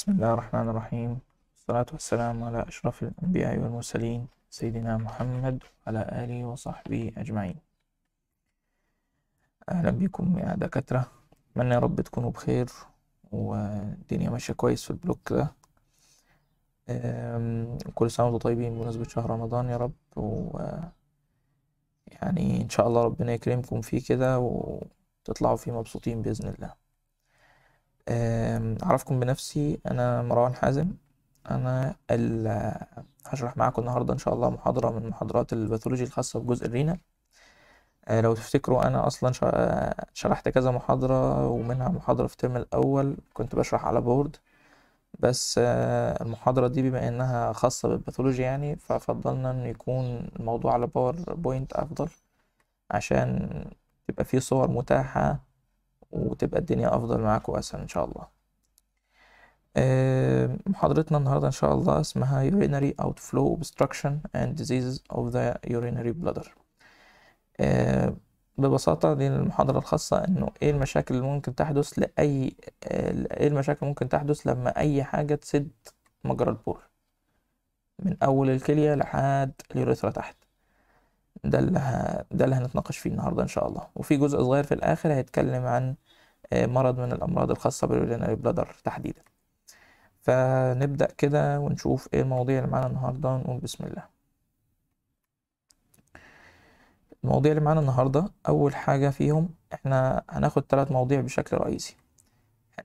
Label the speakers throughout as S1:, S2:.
S1: بسم الله الرحمن الرحيم والصلاة والسلام على أشرف الأنبياء والمرسلين سيدنا محمد وعلى آله وصحبه أجمعين أهلا بكم يا دكاترة أتمنى يا رب تكونوا بخير والدنيا ماشية كويس في البلوك ده كل سنة وانتم طيبين بمناسبة شهر رمضان يا رب و يعني إن شاء الله ربنا يكرمكم فيه كده وتطلعوا فيه مبسوطين بإذن الله أعرفكم بنفسي أنا مروان حازم أنا هشرح معاكم النهاردة إن شاء الله محاضرة من محاضرات الباثولوجي الخاصة بجزء الرينا آه، لو تفتكروا أنا أصلا شرحت كذا محاضرة ومنها محاضرة في الترم الأول كنت بشرح على بورد بس آه، المحاضرة دي بما إنها خاصة بالباثولوجي يعني ففضلنا إن يكون الموضوع على باور بوينت أفضل عشان يبقى فيه صور متاحة وتبقى الدنيا أفضل معاك وأسهل إن شاء الله آه، محاضرتنا النهاردة إن شاء الله اسمها Urinary Outflow Obstruction and Diseases of the Urinary Bladder آه، ببساطة دي المحاضرة الخاصة إنه إيه المشاكل اللي ممكن تحدث لأي آه، إيه المشاكل اللي ممكن تحدث لما أي حاجة تسد مجرى البول من أول الكلية لحد اليوريثرا تحت ده اللي ه... ده اللي هنتناقش فيه النهارده ان شاء الله وفي جزء صغير في الاخر هيتكلم عن آه، مرض من الامراض الخاصه بالورينري بلادر تحديدا فنبدا كده ونشوف ايه المواضيع اللي معانا النهارده ونقول بسم الله المواضيع اللي معانا النهارده اول حاجه فيهم احنا هناخد ثلاث مواضيع بشكل رئيسي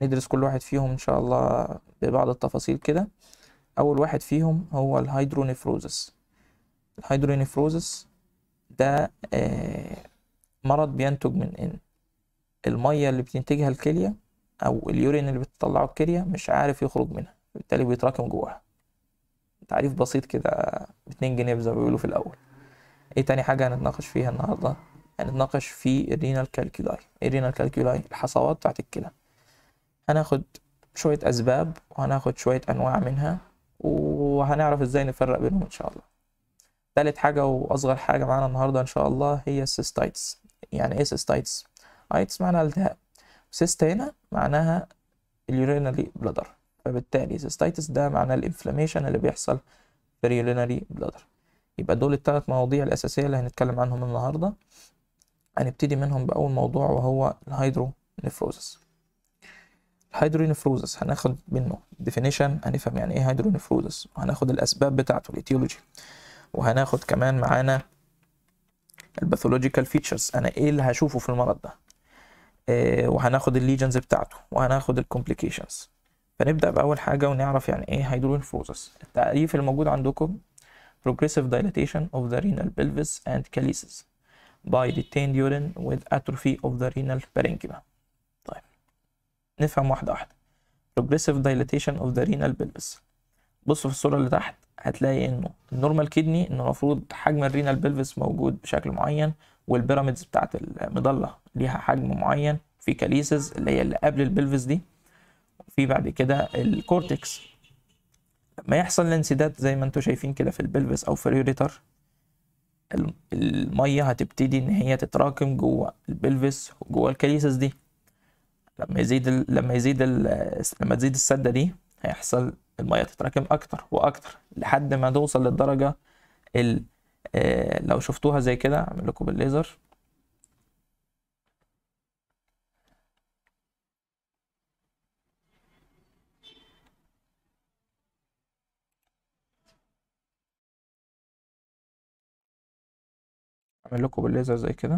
S1: هندرس كل واحد فيهم ان شاء الله ببعض التفاصيل كده اول واحد فيهم هو الهيدرونيفروزس الهيدرونيفروزس ده آه، مرض بينتج من ان الميه اللي بتنتجها الكليه او اليورين اللي بتطلعه الكليه مش عارف يخرج منها بالتالي بيتراكم جواها تعريف بسيط كده باتنين جنيه زي ما بيقولوا في الاول ايه تاني حاجه هنتناقش فيها النهارده هنتناقش في الرينال كالكيولاي الرينال كالكيولاي الحصوات بتاعت الكلى هناخد شويه اسباب وهناخد شويه انواع منها وهنعرف ازاي نفرق بينهم ان شاء الله تالت حاجة وأصغر حاجة معانا النهاردة إن شاء الله هي السيستايتس يعني إيه سيستايتس؟ أيتس معناها التهاب سيست هنا معناها اليورينالي بلادر فبالتالي سيستايتس ده معناه الانفلاميشن اللي بيحصل في اليورينالي بلادر يبقى دول الثلاث مواضيع الأساسية اللي هنتكلم عنهم النهاردة هنبتدي منهم بأول موضوع وهو الهيدرونيفروزس نفروزس هناخد منه ديفينيشن هنفهم يعني ايه نفروزس وهناخد الأسباب بتاعته الاتيولوجي وهناخد كمان معانا الباثولوجيكال فيتشرز انا ايه اللي هشوفه في المرض ده آه، وهناخد الليجنز بتاعته وهناخد الكومبليكيشنز فنبدا باول حاجه ونعرف يعني ايه فوزس التعريف الموجود عندكم progressive dilatation of the renal pelvis and calyces by retained urine with atrophy of the renal parenchyma طيب نفهم واحده واحده progressive dilatation of the renal pelvis بصوا في الصوره اللي تحت هتلاقي انه النورمال كدني انه المفروض حجم الرينال بلفس موجود بشكل معين والبيراميدز بتاعت المضله ليها حجم معين في كاليسز اللي هي اللي قبل البلفس دي وفي بعد كده الكورتكس لما يحصل الانسداد زي ما انتم شايفين كده في البلفس او في الريوريتر الميه هتبتدي ان هي تتراكم جوه البلفس وجوه الكاليسز دي لما يزيد لما يزيد لما تزيد السده دي هيحصل المية تتراكم أكتر وأكتر لحد ما توصل للدرجة ال آه، لو شفتوها زي كده أعمل لكم بالليزر أعمل لكم بالليزر زي كده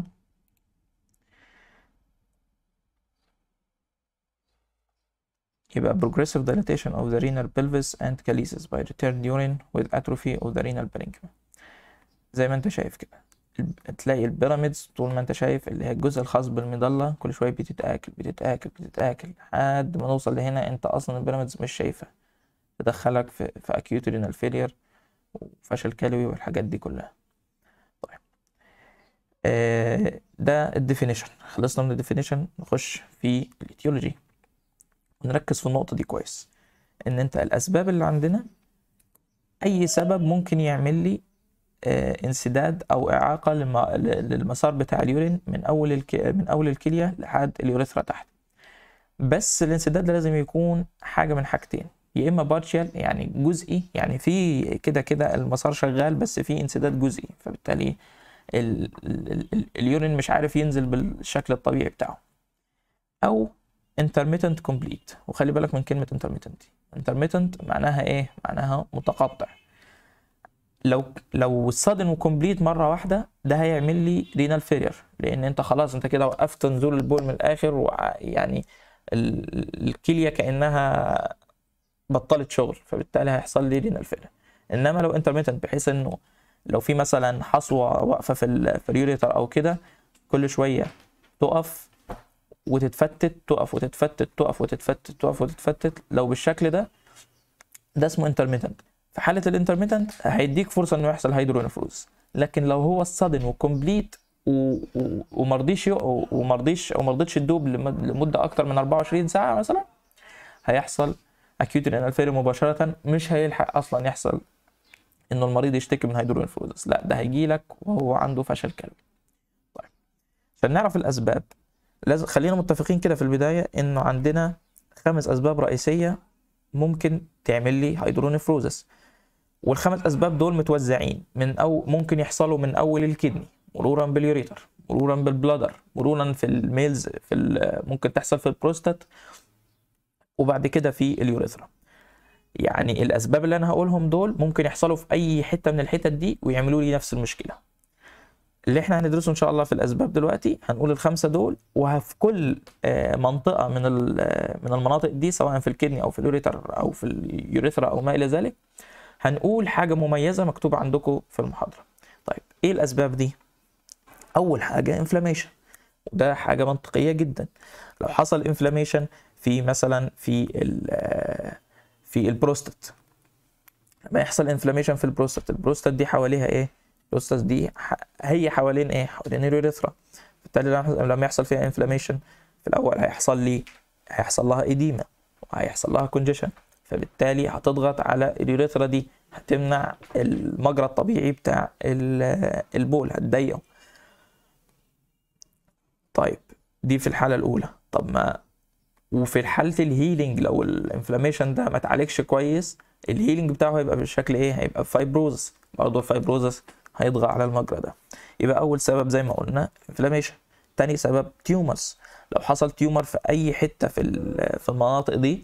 S1: يبقى progressive dilatation of the renal pelvis and calyces by returned urine with atrophy of the renal parenchyma زي ما انت شايف كده تلاقي البيراميدز طول ما انت شايف اللي هي الجزء الخاص بالمظله كل شويه بتتاكل بتتاكل بتتاكل لحد ما نوصل لهنا انت اصلا البيراميدز مش شايفها تدخلك في, في acute renal failure وفشل كلوي والحاجات دي كلها طيب آه، ده الديفينيشن خلصنا من الديفينيشن نخش في الايتيولوجي ونركز في النقطة دي كويس ان انت الاسباب اللي عندنا اي سبب ممكن يعمل لي آه، انسداد او اعاقة للمسار بتاع اليورين من اول من اول الكلية لحد اليوريثرا تحت بس الانسداد ده لازم يكون حاجة من حاجتين يا اما بارشال يعني جزئي يعني في كده كده المسار شغال بس في انسداد جزئي فبالتالي اليورين مش عارف ينزل بالشكل الطبيعي بتاعه او intermittent complete وخلي بالك من كلمة intermittent دي intermittent معناها ايه؟ معناها متقطع لو لو sudden وكمبليت مرة واحدة ده هيعمل لي رينال فيلير لأن أنت خلاص أنت كده وقفت نزول البول من الآخر ويعني الكلية كأنها بطلت شغل فبالتالي هيحصل لي رينال فيلير إنما لو intermittent بحيث إنه لو في مثلا حصوة واقفة في الريوليتر أو كده كل شوية تقف وتتفتت تقف وتتفتت تقف وتتفتت تقف وتتفتت لو بالشكل ده ده اسمه انترميتنت في حاله الانترميتنت هيديك فرصه انه يحصل هيدرونفروز لكن لو هو الصدن وكومبليت ومرضيش ومرضيش او رضيتش تدوب لمده اكتر من 24 ساعه مثلا هيحصل اكيوت رينال فيلر مباشره مش هيلحق اصلا يحصل انه المريض يشتكي من هيدرونفروزس لا ده هيجي لك وهو عنده فشل كلوي طيب عشان نعرف الاسباب لازم خلينا متفقين كده في البداية إنه عندنا خمس أسباب رئيسية ممكن تعمل لي هيدرونيفروزس والخمس أسباب دول متوزعين من أو ممكن يحصلوا من أول الكدني مرورا باليوريتر مرورا بالبلادر مرورا في الميلز في ممكن تحصل في البروستات وبعد كده في اليوريثرا يعني الاسباب اللي انا هقولهم دول ممكن يحصلوا في اي حته من الحتت دي ويعملوا لي نفس المشكله اللي احنا هندرسه ان شاء الله في الاسباب دلوقتي هنقول الخمسه دول وفي كل آه، منطقه من آه، من المناطق دي سواء في الكدني او في اليوريتر او في اليوريثرا او ما الى ذلك هنقول حاجه مميزه مكتوبه عندكم في المحاضره طيب ايه الاسباب دي اول حاجه انفلاميشن وده حاجه منطقيه جدا لو حصل انفلاميشن في مثلا في آه، في البروستات لما يحصل انفلاميشن في البروستات البروستات دي حواليها ايه الاستاذ دي هي حوالين ايه حوالين اليوريثرا بالتالي لما يحصل فيها انفلاميشن في الاول هيحصل لي هيحصل لها ايديما وهيحصل لها كونجيشن فبالتالي هتضغط على اليوريثرا دي هتمنع المجرى الطبيعي بتاع البول هتضيقه طيب دي في الحالة الأولى طب ما وفي حالة الهيلينج لو الانفلاميشن ده ما اتعالجش كويس الهيلينج بتاعه هيبقى بالشكل ايه هيبقى فايبروزس برضه الفايبروزس هيطغى على المجرى ده يبقى اول سبب زي ما قلنا انفلاميشن تاني سبب تيومرز لو حصل تيومر في اي حته في في المناطق دي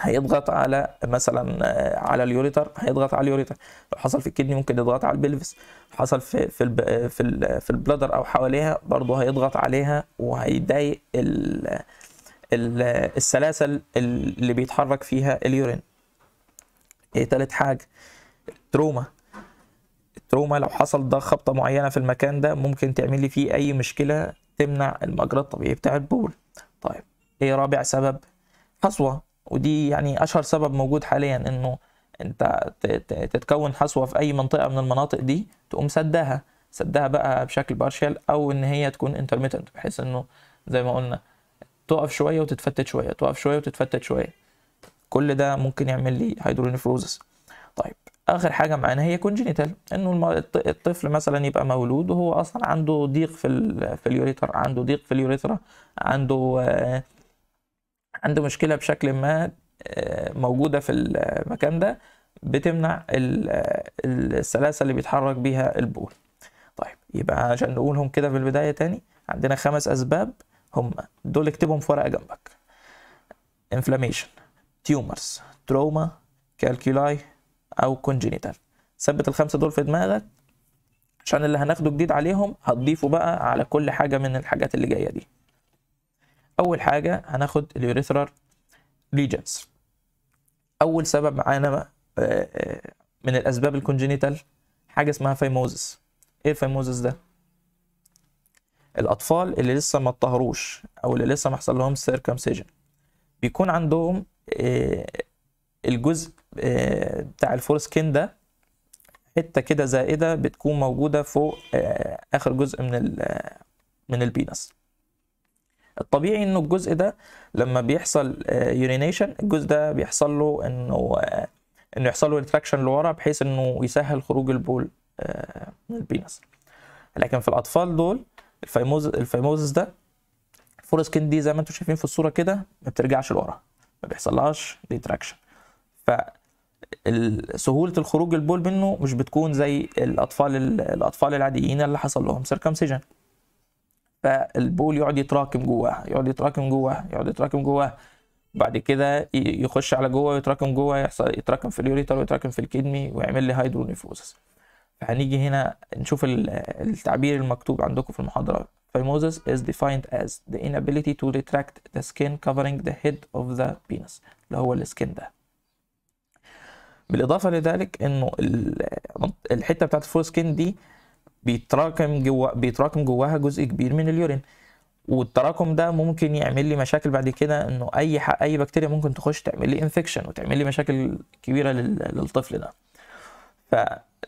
S1: هيضغط على مثلا آه، على اليوريتر هيضغط على اليوريتر لو حصل في الكدني ممكن يضغط على البلفس حصل في في الب... في, ال... في البلادر او حواليها برضه هيضغط عليها وهيضايق ال... ال... السلاسل اللي بيتحرك فيها اليورين ايه تالت حاجه تروما تروما لو حصل ده خبطة معينة في المكان ده ممكن تعمل لي فيه أي مشكلة تمنع المجرى الطبيعي بتاع البول طيب إيه رابع سبب حصوة ودي يعني أشهر سبب موجود حاليا إنه أنت تتكون حصوة في أي منطقة من المناطق دي تقوم سدها سدها بقى بشكل بارشال أو إن هي تكون انترميتنت بحيث إنه زي ما قلنا تقف شوية وتتفتت شوية تقف شوية وتتفتت شوية كل ده ممكن يعمل لي هيدرونيفروزس طيب اخر حاجه معانا هي كونجنيتال انه الطفل مثلا يبقى مولود وهو اصلا عنده ضيق في في اليوريترا عنده ضيق في اليوريترا عنده آه، عنده مشكله بشكل ما آه، موجوده في المكان ده بتمنع آه، السلاسه اللي بيتحرك بيها البول طيب يبقى عشان نقولهم كده في البدايه تاني عندنا خمس اسباب هم دول اكتبهم في ورقه جنبك inflammation tumors trauma calculi او كونجينيتال ثبت الخمسه دول في دماغك عشان اللي هناخده جديد عليهم هتضيفه بقى على كل حاجه من الحاجات اللي جايه دي اول حاجه هناخد اليوريثرال ريجنز اول سبب معانا آه، آه، من الاسباب الكونجينيتال حاجه اسمها فيموزس ايه الفيموزس ده الاطفال اللي لسه ما اتطهروش او اللي لسه ما حصل لهم سيركمسيجن بيكون عندهم آه، الجزء آه، بتاع الفور سكين ده حته كده زائده بتكون موجوده فوق آه، اخر جزء من آه، من البينس الطبيعي انه الجزء ده لما بيحصل يورينيشن الجزء ده بيحصل له انه انه يحصل له ريتراكشن لورا بحيث انه يسهل خروج البول من البينس لكن في الاطفال دول الفيموز الفيموزس ده الفور سكين دي زي ما انتم شايفين في الصوره كده ما بترجعش لورا ما بيحصلهاش ريتراكشن ف سهوله الخروج البول منه مش بتكون زي الاطفال الاطفال العاديين اللي حصل لهم سيركمسيجن فالبول يقعد يتراكم جواه يقعد يتراكم جواه يقعد يتراكم جواه بعد كده يخش على جوه ويتراكم جوه يحصل يتراكم في اليوريتر ويتراكم في الكدمي ويعمل لي هيدرونيفوزس فهنيجي هنا نشوف التعبير المكتوب عندكم في المحاضرة فيموزس is defined as the inability to retract the skin covering the head of the penis اللي هو السكين ده بالاضافه لذلك انه الحته بتاعت الفول سكين دي بيتراكم جوه بيتراكم جواها جزء كبير من اليورين والتراكم ده ممكن يعمل لي مشاكل بعد كده انه اي اي بكتيريا ممكن تخش تعمل لي انفكشن وتعمل لي مشاكل كبيره للطفل ده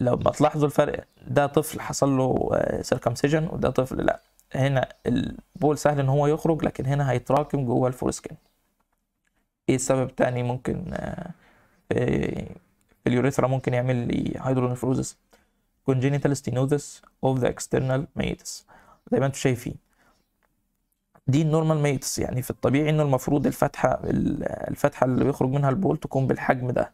S1: ما تلاحظوا الفرق ده طفل حصل له سيركمسيجن آه، وده طفل لا هنا البول سهل ان هو يخرج لكن هنا هيتراكم جوه الفور سكين ايه السبب تاني ممكن آه، آه، اليوريثرا ممكن يعمل لي هيدرونفروزس congenital stenosis of the external ميتس زي ما انتم شايفين دي النورمال ميتس يعني في الطبيعي انه المفروض الفتحه الفتحه اللي بيخرج منها البول تكون بالحجم ده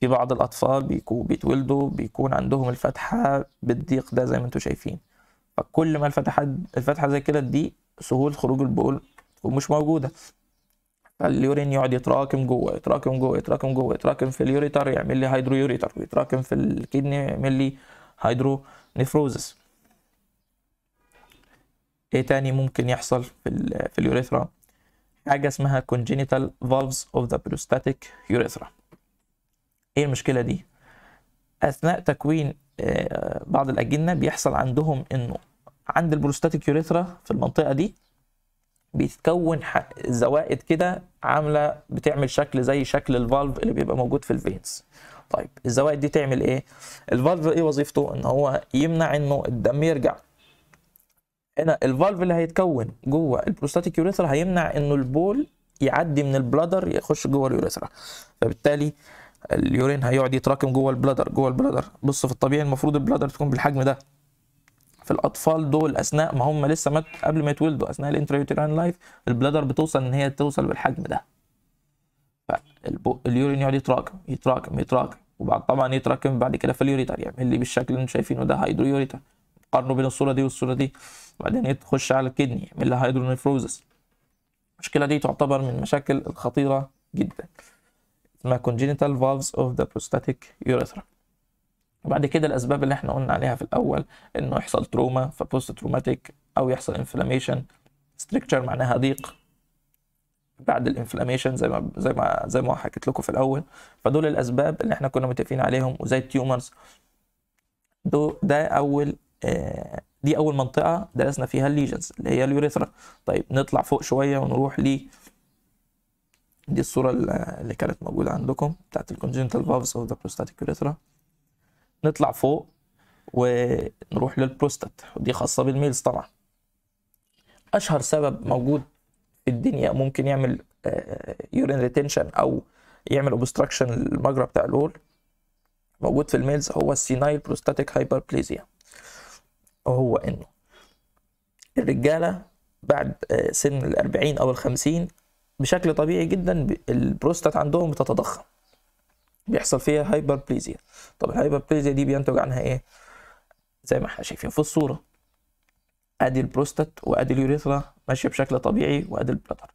S1: في بعض الاطفال بيكون بيتولدوا بيكون عندهم الفتحه بالضيق ده زي ما انتم شايفين فكل ما الفتحه الفتحه زي كده دي سهوله خروج البول ومش مش موجوده اليورين يقعد يتراكم جوه يتراكم جوه يتراكم جوه يتراكم في اليوريتر يعمل لي يوريتر ويتراكم في الكدني يعمل لي نيفروزس ايه تاني ممكن يحصل في ال في اليوريثرا حاجة اسمها congenital valves of the prostatic urethra ايه المشكلة دي اثناء تكوين آه، بعض الاجنة بيحصل عندهم انه عند البروستاتيك يوريثرا في المنطقة دي بيتكون زوائد كده عامله بتعمل شكل زي شكل الفالف اللي بيبقى موجود في الفينز طيب الزوائد دي تعمل ايه الفالف ايه وظيفته ان هو يمنع انه الدم يرجع هنا الفالف اللي هيتكون جوه البروستاتيك يوريثرا هيمنع انه البول يعدي من البلادر يخش جوه اليوريثرا فبالتالي اليورين هيقعد يتراكم جوه البلادر جوه البلادر بص في الطبيعي المفروض البلادر تكون بالحجم ده في الاطفال دول اثناء ما هم لسه مات قبل ما يتولدوا اثناء الانتريوتيران لايف البلادر بتوصل ان هي توصل بالحجم ده اليورين يقعد يتراكم يتراكم يتراكم وبعد طبعا يتراكم بعد كده في اليوريتر يعمل يعني لي بالشكل اللي انتم شايفينه ده هيدرويوريتر قارنوا بين الصوره دي والصوره دي وبعدين تخش على الكدني يعمل لها هيدرونيفروزس المشكله دي تعتبر من المشاكل الخطيره جدا اسمها congenital valves of the prostatic urethra وبعد كده الاسباب اللي احنا قلنا عليها في الاول انه يحصل تروما فبوست تروماتيك او يحصل انفلاميشن ستريكتشر معناها ضيق بعد الانفلاميشن زي ما زي ما زي ما حكيت لكم في الاول فدول الاسباب اللي احنا كنا متفقين عليهم وزي التيومرز دو ده اول آه دي اول منطقه درسنا فيها الليجنز اللي هي اليوريثرا طيب نطلع فوق شويه ونروح ل دي الصوره اللي كانت موجوده عندكم بتاعه الكونجنتال فالفز اوف ذا بروستاتيك يوريثرا نطلع فوق ونروح للبروستات ودي خاصة بالميلز طبعا أشهر سبب موجود في الدنيا ممكن يعمل يورين آه، ريتنشن أو يعمل اوبستراكشن للمجرى بتاع الول موجود في الميلز هو السينايل بروستاتيك هايبربليزيا وهو إنه الرجالة بعد آه، سن الأربعين أو الخمسين بشكل طبيعي جدا البروستات عندهم بتتضخم بيحصل فيها هايبر بليزيا طب الهايبر بليزيا دي بينتج عنها ايه زي ما احنا شايفين في الصوره ادي البروستات وادي اليوريثرا ماشيه بشكل طبيعي وادي البلاتر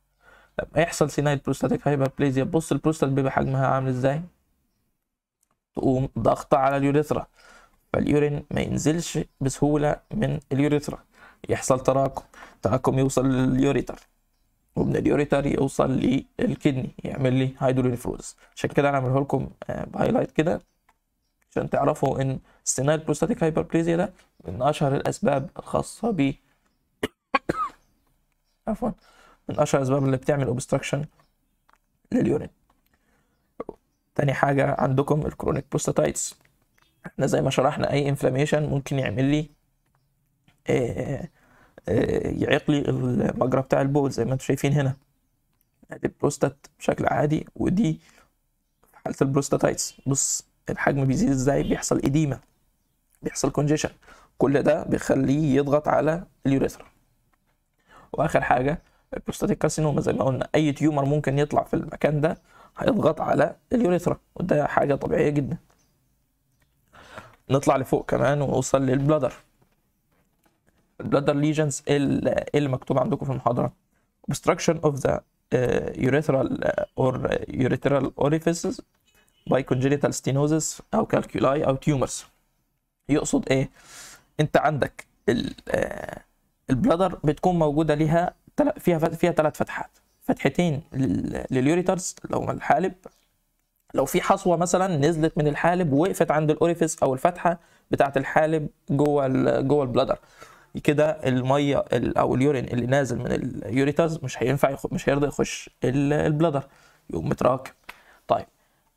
S1: لما يحصل سينايد بروستاتيك هايبر بليزيا بص البروستات بيبقى حجمها عامل ازاي تقوم ضاغطه على اليوريثرا فاليورين ما ينزلش بسهولة من اليوريثرا يحصل تراكم تراكم يوصل لليوريتر ومن اليوريتر يوصل للكدني يعمل لي هيدرولينفروزس عشان كده انا عامله لكم آه، بهايلايت كده عشان تعرفوا ان استناء بروستاتيك هايبربليزيا ده من اشهر الاسباب الخاصه ب عفوا من اشهر الاسباب اللي بتعمل اوبستراكشن لليورين تاني حاجه عندكم الكرونيك بروستاتايتس احنا زي ما شرحنا اي انفلاميشن ممكن يعمل لي آه يعيق لي المجرى بتاع البول زي ما انتم شايفين هنا ادي البروستات بشكل عادي ودي في حاله البروستاتايتس بص الحجم بيزيد ازاي بيحصل اديمه بيحصل كونجيشن كل ده بيخليه يضغط على اليوريثرا واخر حاجه البروستاتيك كارسينوما زي ما قلنا اي تيومر ممكن يطلع في المكان ده هيضغط على اليوريثرا وده حاجه طبيعيه جدا نطلع لفوق كمان ونوصل للبلادر البلادر ليجنز اللي مكتوب عندكم في المحاضره obstruction of the uh, urethral uh, or uh, urethral orifices by congenital stenosis او calculi او tumors يقصد ايه انت عندك البلادر uh, بتكون موجوده ليها فيها فيها ثلاث فتحات فتحتين لليوريترز اللي هم الحالب لو في حصوه مثلا نزلت من الحالب ووقفت عند الاوريفيس او الفتحه بتاعه الحالب جوه جوه البلادر كده الميه او اليورين اللي نازل من اليوريترز مش هينفع يخ... مش هيرضى يخش البلادر يقوم متراكم طيب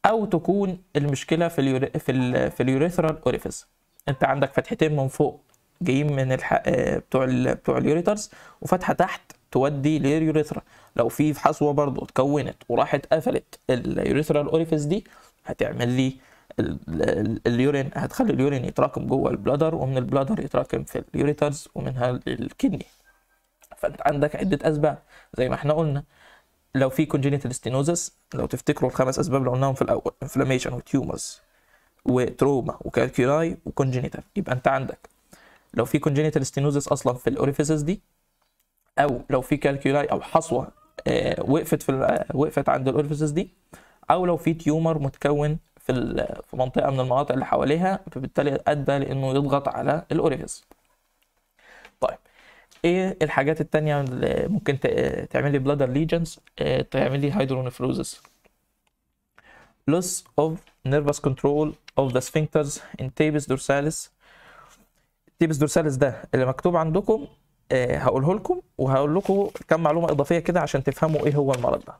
S1: او تكون المشكله في اليوري... في ال... في اليوريثرال اوريفيس انت عندك فتحتين من فوق جايين من الح... آه، بتوع ال... بتوع اليوريترز وفتحه تحت تودي لليوريثرا لو في حصوه برضو اتكونت وراحت قفلت اليوريثرال اوريفيس دي هتعمل لي اليورين هتخلي اليورين يتراكم جوه البلادر ومن البلادر يتراكم في اليوريترز ومنها الكدني فانت عندك عده اسباب زي ما احنا قلنا لو في congenital stenosis لو تفتكروا الخمس اسباب اللي قلناهم في الاول inflammation وتيومرز وتروما وكالكيولاي وكونجينيتال يبقى انت عندك لو في congenital stenosis اصلا في الاوريفيسز دي او لو في كالكيولاي او حصوه آه، وقفت في آه، وقفت عند الاوريفيسز دي او لو في تيومر متكون في في منطقه من المناطق اللي حواليها فبالتالي ادى لانه يضغط على الاوريفيس طيب ايه الحاجات التانية اللي ممكن تعمل لي بلادر آه، ليجنز تعمل لي هيدرونفروزس loss of nervous control of the sphincters in tapes dorsalis tapes dorsalis ده اللي مكتوب عندكم آه، هقوله لكم وهقول لكم كم معلومه اضافيه كده عشان تفهموا ايه هو المرض ده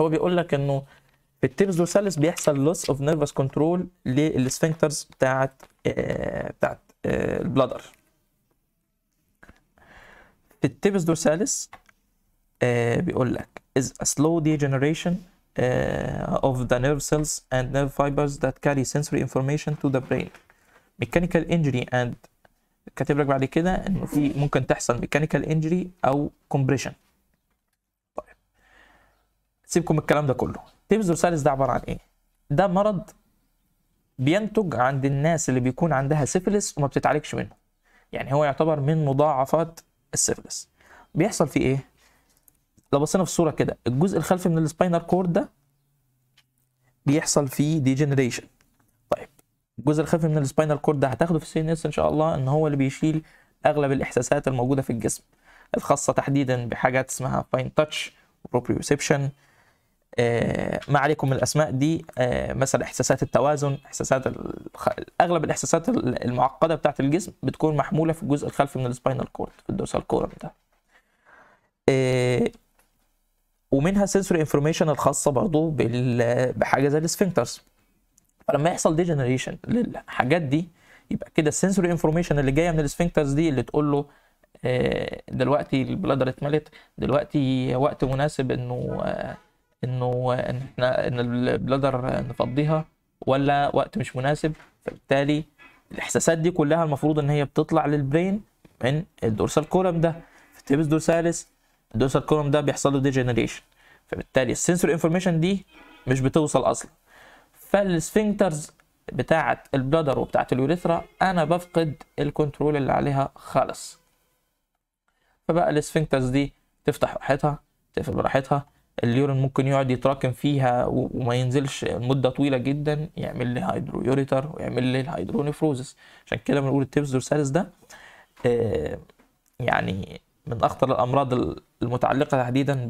S1: هو بيقول لك انه بالتيبس دورسالس بيحصل لوس اوف نيرفس كنترول للسفنكترز بتاعت بتاعت البلادر في التيبس دورسالس بيقول لك is a slow degeneration uh, of the nerve cells and nerve fibers that carry sensory information to the brain mechanical injury and كاتب لك بعد كده انه في ممكن تحصل mechanical injury او compression طيب سيبكم الكلام ده كله سالس ده عباره عن ايه ده مرض بينتج عند الناس اللي بيكون عندها سيفلس وما بتتعالجش منه يعني هو يعتبر من مضاعفات السيفلس بيحصل فيه ايه لو بصينا في الصوره كده الجزء الخلفي من السباينال كورد ده بيحصل فيه ديجنريشن طيب الجزء الخلفي من السباينال كورد ده هتاخده في السي ان اس ان شاء الله ان هو اللي بيشيل اغلب الاحساسات الموجوده في الجسم الخاصه تحديدا بحاجات اسمها فاين تاتش وبروبريوسبشن آه، ما عليكم من الاسماء دي آه، مثلا احساسات التوازن احساسات اغلب الاحساسات المعقده بتاعه الجسم بتكون محموله في الجزء الخلفي من السباينال كورد في الدوسال كورم ده آه، ومنها سنسوري انفورميشن الخاصه برضو بحاجه زي السفنكترز فلما يحصل ديجنريشن للحاجات دي يبقى كده السنسوري انفورميشن اللي جايه من السفنكترز دي اللي تقول له دلوقتي البلادر اتملت دلوقتي وقت مناسب انه انه ان احنا ان البلادر نفضيها ولا وقت مش مناسب فبالتالي الاحساسات دي كلها المفروض ان هي بتطلع للبرين من الدورسال كولم ده في التيبس دورسالس الدورسال كولم ده بيحصل له ديجنريشن فبالتالي السنسور انفورميشن دي مش بتوصل اصلا فالسفنكترز بتاعه البلادر وبتاعه اليوريثرا انا بفقد الكنترول اللي عليها خالص فبقى السفنكترز دي تفتح راحتها تقفل براحتها اليورين ممكن يقعد يتراكم فيها وما ينزلش مده طويله جدا يعمل لي هيدرويوريتر ويعمل لي الهيدرونيفروزس عشان كده بنقول التيبز دورسالس ده آه، يعني من اخطر الامراض المتعلقه تحديدا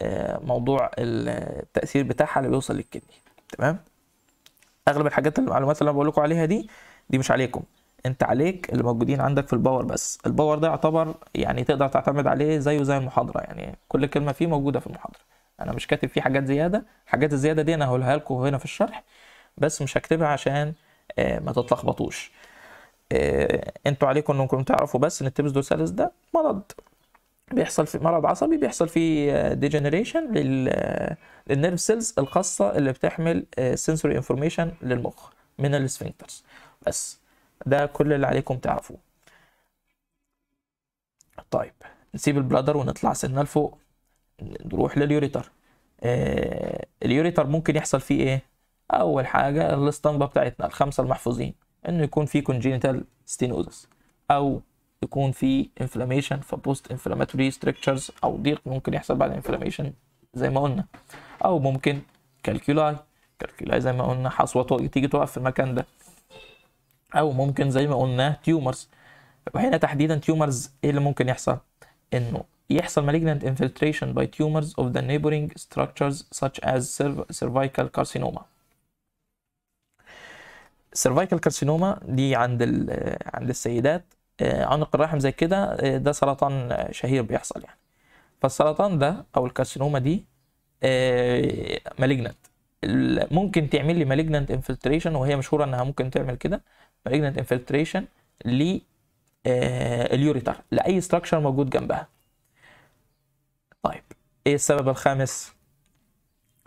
S1: بموضوع التاثير بتاعها اللي بيوصل للكدني تمام اغلب الحاجات المعلومات اللي انا بقول لكم عليها دي دي مش عليكم انت عليك اللي موجودين عندك في الباور بس الباور ده يعتبر يعني تقدر تعتمد عليه زيه زي المحاضره يعني كل كلمه فيه موجوده في المحاضره انا مش كاتب فيه حاجات زياده الحاجات الزياده دي انا هقولها لكم هنا في الشرح بس مش هكتبها عشان آه، ما تتلخبطوش آه، انتوا عليكم انكم تعرفوا بس ان التبس دوسالس ده مرض بيحصل في مرض عصبي بيحصل فيه ديجنريشن للنيرف سيلز الخاصه اللي بتحمل سنسوري آه، انفورميشن للمخ من السفنكترز بس ده كل اللي عليكم تعرفوه طيب نسيب البلادر ونطلع سنه لفوق نروح لليوريتر آه اليوريتر ممكن يحصل فيه ايه اول حاجه الاسطمبه بتاعتنا الخمسه المحفوظين انه يكون في كونجينيتال ستينوزس او يكون في انفلاميشن فبوست انفلاماتوري ستراكشرز او ضيق ممكن يحصل بعد الانفلاميشن زي ما قلنا او ممكن كالكولاي كالكولاي زي ما قلنا حصوه تيجي تقف في المكان ده او ممكن زي ما قلنا تيومرز وهنا تحديدا تيومرز ايه اللي ممكن يحصل انه يحصل malignant infiltration by tumors of the neighboring structures such as cervical carcinoma cervical carcinoma دي عند عند السيدات عنق الرحم زي كده ده سرطان شهير بيحصل يعني فالسرطان ده او الكارسينوما دي malignant ممكن تعمل لي malignant infiltration وهي مشهوره انها ممكن تعمل كده malignant infiltration ل اليوريتر لاي structure موجود جنبها ايه السبب الخامس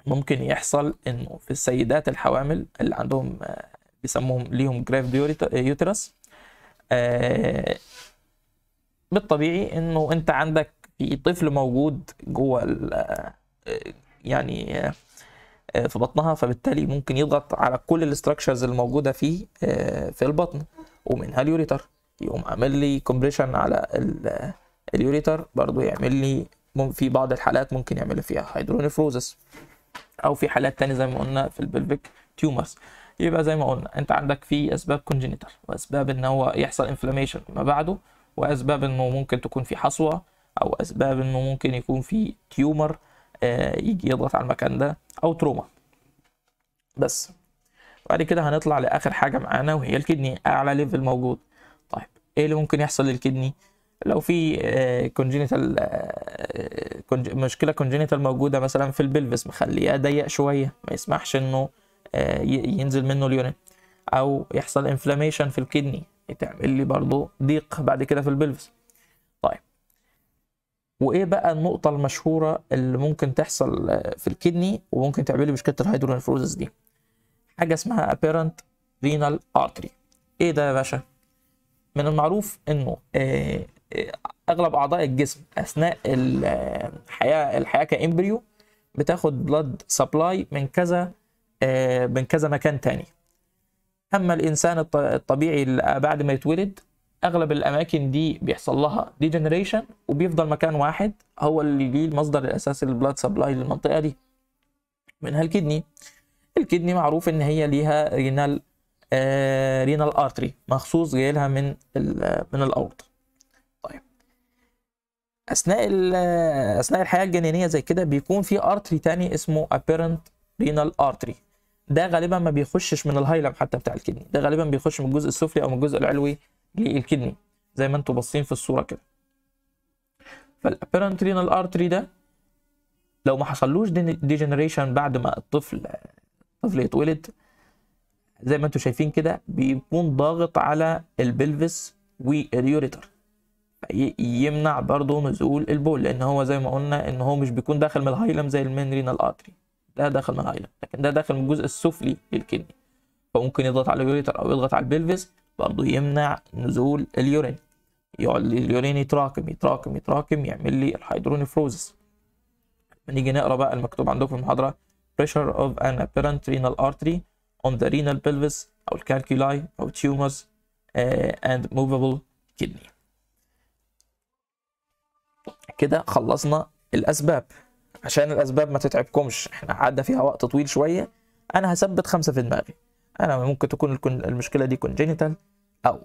S1: ممكن يحصل انه في السيدات الحوامل اللي عندهم آه، بيسموهم ليهم جراف آه، يوترس آه، بالطبيعي انه انت عندك في طفل موجود جوه يعني في بطنها فبالتالي ممكن يضغط على كل الاستراكشرز الموجوده فيه في البطن ومنها اليوريتر يقوم عامل لي كومبريشن على اليوريتر برضو يعمل لي في بعض الحالات ممكن يعملوا فيها هيدرونيفروزس او في حالات تانية زي ما قلنا في البلفيك تيومرز يبقى زي ما قلنا انت عندك في اسباب كونجنيتال واسباب ان هو يحصل انفلاميشن ما بعده واسباب انه ممكن تكون في حصوه او اسباب انه ممكن يكون في تيومر آه يجي يضغط على المكان ده او تروما بس بعد كده هنطلع لاخر حاجه معانا وهي الكدني اعلى ليفل موجود طيب ايه اللي ممكن يحصل للكدني لو في كونجينيتال آه، آه، آه، مشكله كونجينيتال موجوده مثلا في البلفس مخليها ضيق شويه ما يسمحش انه ينزل منه اليونت او يحصل انفلاميشن في الكدني تعمل لي برضه ضيق بعد كده في البلفس طيب وايه بقى النقطه المشهوره اللي ممكن تحصل في الكدني وممكن تعمل لي مشكله الهيدرونفروزس دي حاجه اسمها apparent renal artery ايه ده يا باشا من المعروف انه اغلب اعضاء الجسم اثناء الحياه الحياه كامبريو بتاخد بلاد سبلاي من كذا آه، من كذا مكان تاني اما الانسان الطبيعي بعد ما يتولد اغلب الاماكن دي بيحصل لها ديجنريشن وبيفضل مكان واحد هو اللي ليه المصدر الاساسي للبلاد سبلاي للمنطقه دي منها الكدني الكدني معروف ان هي ليها رينال آه رينال ارتري مخصوص جايلها من من الاورطه اثناء اثناء الحياه الجنينيه زي كده بيكون في ارتري تاني اسمه ابيرنت رينال ارتري ده غالبا ما بيخشش من الهايلم حتى بتاع الكدني ده غالبا بيخش من الجزء السفلي او من الجزء العلوي للكدني زي ما انتم باصين في الصوره كده فالابيرنت رينال ارتري ده لو ما حصلوش ديجنريشن بعد ما الطفل الطفل يتولد زي ما انتم شايفين كده بيكون ضاغط على البلفس واليوريتر يمنع برضه نزول البول لان هو زي ما قلنا ان هو مش بيكون داخل من الهايلم زي المين رينال ارتري ده داخل من الهايلم لكن ده داخل من الجزء السفلي للكدني فممكن يضغط على اليوريتر او يضغط على البلفس برضه يمنع نزول اليورين يقعد اليورين يتراكم يتراكم يتراكم يعمل لي الهايدرونيفروزس نيجي نقرا بقى المكتوب عندكم في المحاضره pressure of an apparent renal artery on the renal pelvis او الكالكولاي او tumors uh, and movable kidney كده خلصنا الاسباب عشان الاسباب ما تتعبكمش احنا قعدنا فيها وقت طويل شويه انا هثبت خمسه في دماغي انا ممكن تكون المشكله دي كونجينيتال او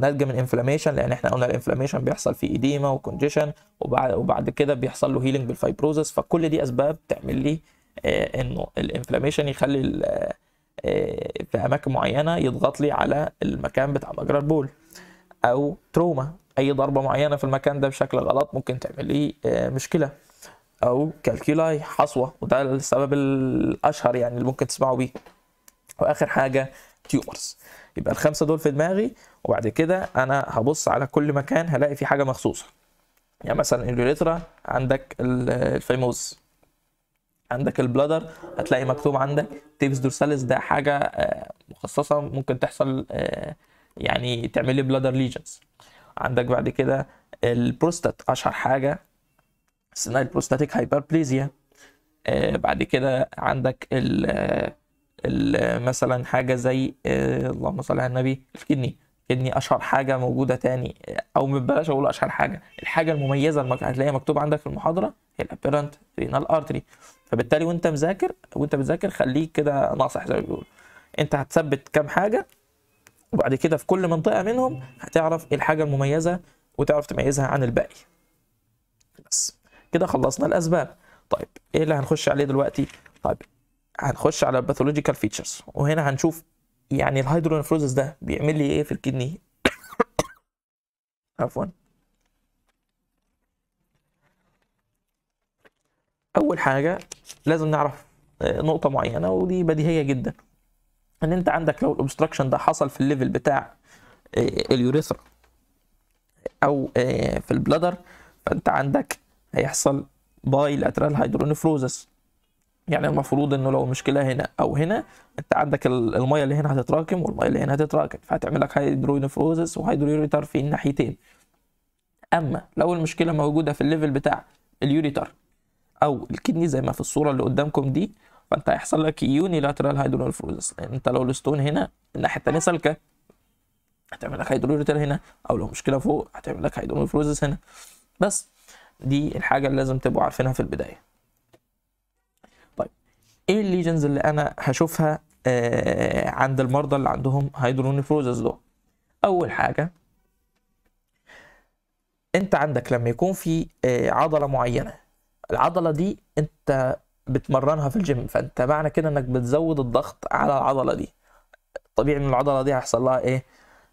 S1: ناتجه من انفلاميشن لان احنا قلنا الانفلاميشن بيحصل في ايديما وكونجيشن وبعد وبعد كده بيحصل له هيلينج بالفايبروزس فكل دي اسباب تعمل لي آه، انه الانفلاميشن يخلي آه، في اماكن معينه يضغط لي على المكان بتاع مجرى البول او تروما اي ضربه معينه في المكان ده بشكل غلط ممكن تعمل لي آه، مشكله او كالكيلاي حصوه وده السبب الاشهر يعني اللي ممكن تسمعوا بيه واخر حاجه تيومرز يبقى الخمسه دول في دماغي وبعد كده انا هبص على كل مكان هلاقي في حاجه مخصوصه يعني مثلا اليوريترا عندك الفيموز عندك البلادر هتلاقي مكتوب عندك تيبس دورساليس ده حاجه آه، مخصصه ممكن تحصل آه، يعني تعمل لي بلادر ليجنز عندك بعد كده البروستات اشهر حاجه اسمها البروستاتيك هايبربليزيا آه، بعد كده عندك ال ال مثلا حاجه زي آه، اللهم صل على النبي الكدني الكدني اشهر حاجه موجوده تاني او بلاش اقول اشهر حاجه الحاجه المميزه اللي هتلاقيها مكتوب عندك في المحاضره هي الابيرنت رينال ارتري فبالتالي وانت مذاكر وانت بتذاكر خليك كده ناصح زي ما بيقولوا انت هتثبت كام حاجه وبعد كده في كل منطقة منهم هتعرف إيه الحاجة المميزة وتعرف تميزها عن الباقي بس كده خلصنا الأسباب طيب إيه اللي هنخش عليه دلوقتي طيب هنخش على باثولوجيكال فيتشرز وهنا هنشوف يعني الهيدرونفروزس ده بيعمل لي ايه في الكدني عفوا اول حاجه لازم نعرف آه، نقطه معينه ودي بديهيه جدا ان انت عندك لو الاوبستراكشن ده حصل في الليفل بتاع آه، اليوريثرا او آه، في البلادر فانت عندك هيحصل باي لاترال هيدرونيفروزس يعني المفروض انه لو المشكله هنا او هنا انت عندك الميه اللي هنا هتتراكم والميه اللي هنا هتتراكم فهتعمل لك هيدرونيفروزس وهيدرويوريتر في الناحيتين اما لو المشكله موجوده في الليفل بتاع اليوريتر او الكدني زي ما في الصوره اللي قدامكم دي فانت هيحصل لك يوني لاترال هيدرولار لان انت لو الستون هنا الناحيه الثانيه سالكه هتعمل لك هيدرولار هنا او لو مشكله فوق هتعمل لك هيدرولار هنا بس دي الحاجه اللي لازم تبقوا عارفينها في البدايه طيب ايه الليجنز اللي انا هشوفها آه عند المرضى اللي عندهم هيدرونيفروزس دول اول حاجه انت عندك لما يكون في آه، عضله معينه العضله دي انت بتمرنها في الجيم فانت معنى كده انك بتزود الضغط على العضله دي طبيعي ان العضله دي هيحصل لها ايه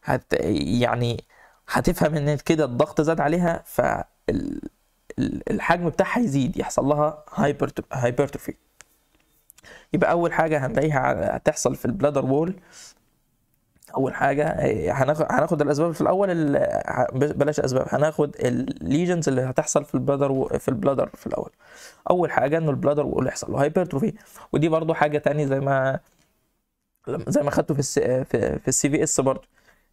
S1: هت يعني هتفهم ان كده الضغط زاد عليها فالحجم بتاعها يزيد يحصل لها هايبرتروفي يبقى اول حاجه هنلاقيها هتحصل في البلادر وول اول حاجه هناخد هناخد الاسباب في الاول بلاش اسباب هناخد الليجنز اللي هتحصل في البلادر و... في البلادر في الاول اول حاجه انه البلادر وقول يحصل له هايبرتروفي ودي برضو حاجه تانية زي ما زي ما خدته في الس... في, في السي في اس برضو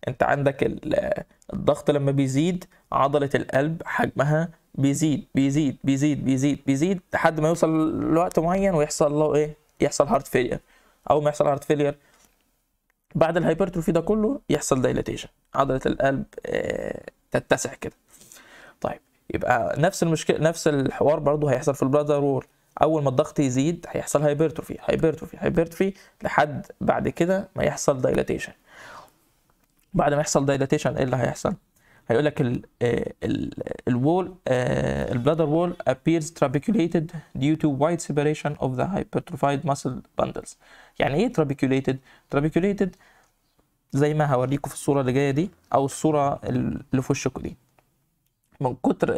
S1: انت عندك ال... الضغط لما بيزيد عضله القلب حجمها بيزيد بيزيد بيزيد بيزيد بيزيد لحد ما يوصل لوقت معين ويحصل له ايه يحصل هارت فيلير اول ما يحصل هارت فيلير بعد الهايبرتروفي ده كله يحصل دايلاتيشن عضله القلب آه، تتسع كده طيب يبقى نفس المشكله نفس الحوار برضو هيحصل في البلادر وور اول ما الضغط يزيد هيحصل هايبرتروفي هايبرتروفي هايبرتروفي لحد بعد كده ما يحصل دايلاتيشن بعد ما يحصل دايلاتيشن ايه اللي هيحصل هيقول لك الوول البلادر وول appears trabeculated due to wide separation of the hypertrophied muscle bundles يعني ايه trabeculated trabeculated زي ما هوريكم في الصوره اللي جايه دي او الصوره اللي في وشكم دي من كتر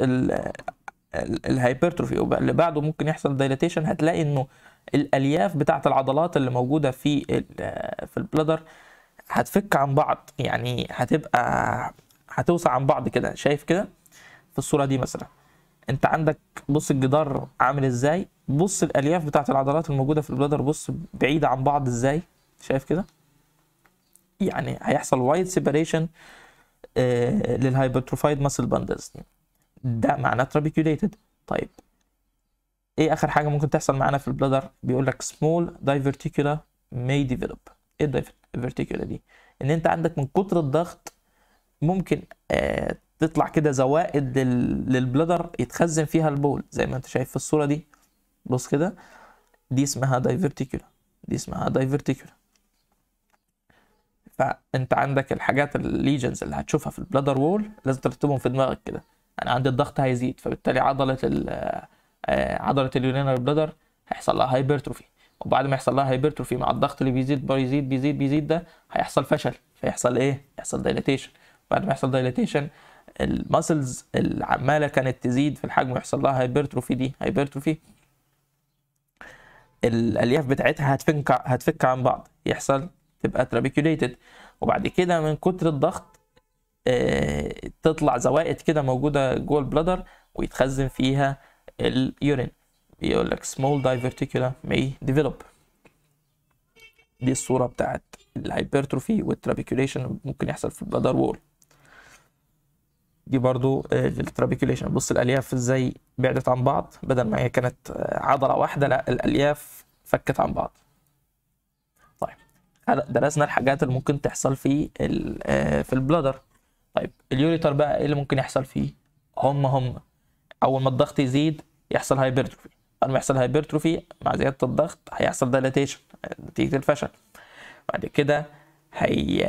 S1: الهايبرتروفي اللي بعده ممكن يحصل دايلاتيشن هتلاقي انه الالياف بتاعه العضلات اللي موجوده في في البلادر هتفك عن بعض يعني هتبقى هتوسع عن بعض كده شايف كده في الصوره دي مثلا انت عندك بص الجدار عامل ازاي بص الالياف بتاعه العضلات الموجوده في البلادر بص بعيده عن بعض ازاي شايف كده يعني هيحصل وايد سيباريشن للهايبرتروفايد ماسل باندلز ده معناه ترابيكيوليتد طيب ايه اخر حاجه ممكن تحصل معانا في البلادر بيقول لك سمول دايفرتيكولا مي ديفلوب ايه الدايفرتيكولا دي ان انت عندك من كتر الضغط ممكن آه، تطلع كده زوائد للبلدر يتخزن فيها البول زي ما انت شايف في الصوره دي بص كده دي اسمها دايفرتيكولا دي اسمها دايفرتيكولا فانت عندك الحاجات الليجنز اللي هتشوفها في البلدر وول لازم ترتبهم في دماغك كده انا عندي الضغط هيزيد فبالتالي عضله آه، عضله اليورينال بلدر هيحصل لها هايبرتروفي وبعد ما يحصل لها هايبرتروفي مع الضغط اللي بيزيد بيزيد بيزيد بيزيد ده هيحصل فشل فيحصل ايه؟ يحصل دايلاتيشن بعد ما يحصل دايلاتيشن الماسلز العماله كانت تزيد في الحجم ويحصل لها هايبرتروفي دي هايبرتروفي الالياف بتاعتها هتفك هتفك عن بعض يحصل تبقى ترابيكيوليتد وبعد كده من كتر الضغط آه، تطلع زوائد كده موجوده جوه البلادر ويتخزن فيها اليورين بيقول لك سمول دايفرتيكولا مي ديفلوب دي الصوره بتاعت الهايبرتروفي والترابيكيوليشن ممكن يحصل في البلادر وول دي برضو آه، الترابيكوليشن بص الالياف ازاي بعدت عن بعض بدل ما هي كانت آه، عضله واحده لا الالياف فكت عن بعض طيب درسنا الحاجات اللي ممكن تحصل في آه، في البلادر طيب اليوريتر بقى ايه اللي ممكن يحصل فيه هم هم اول ما الضغط يزيد يحصل هايبرتروفي اول ما يحصل هايبرتروفي مع زياده الضغط هيحصل ديلاتيشن نتيجه الفشل بعد كده هي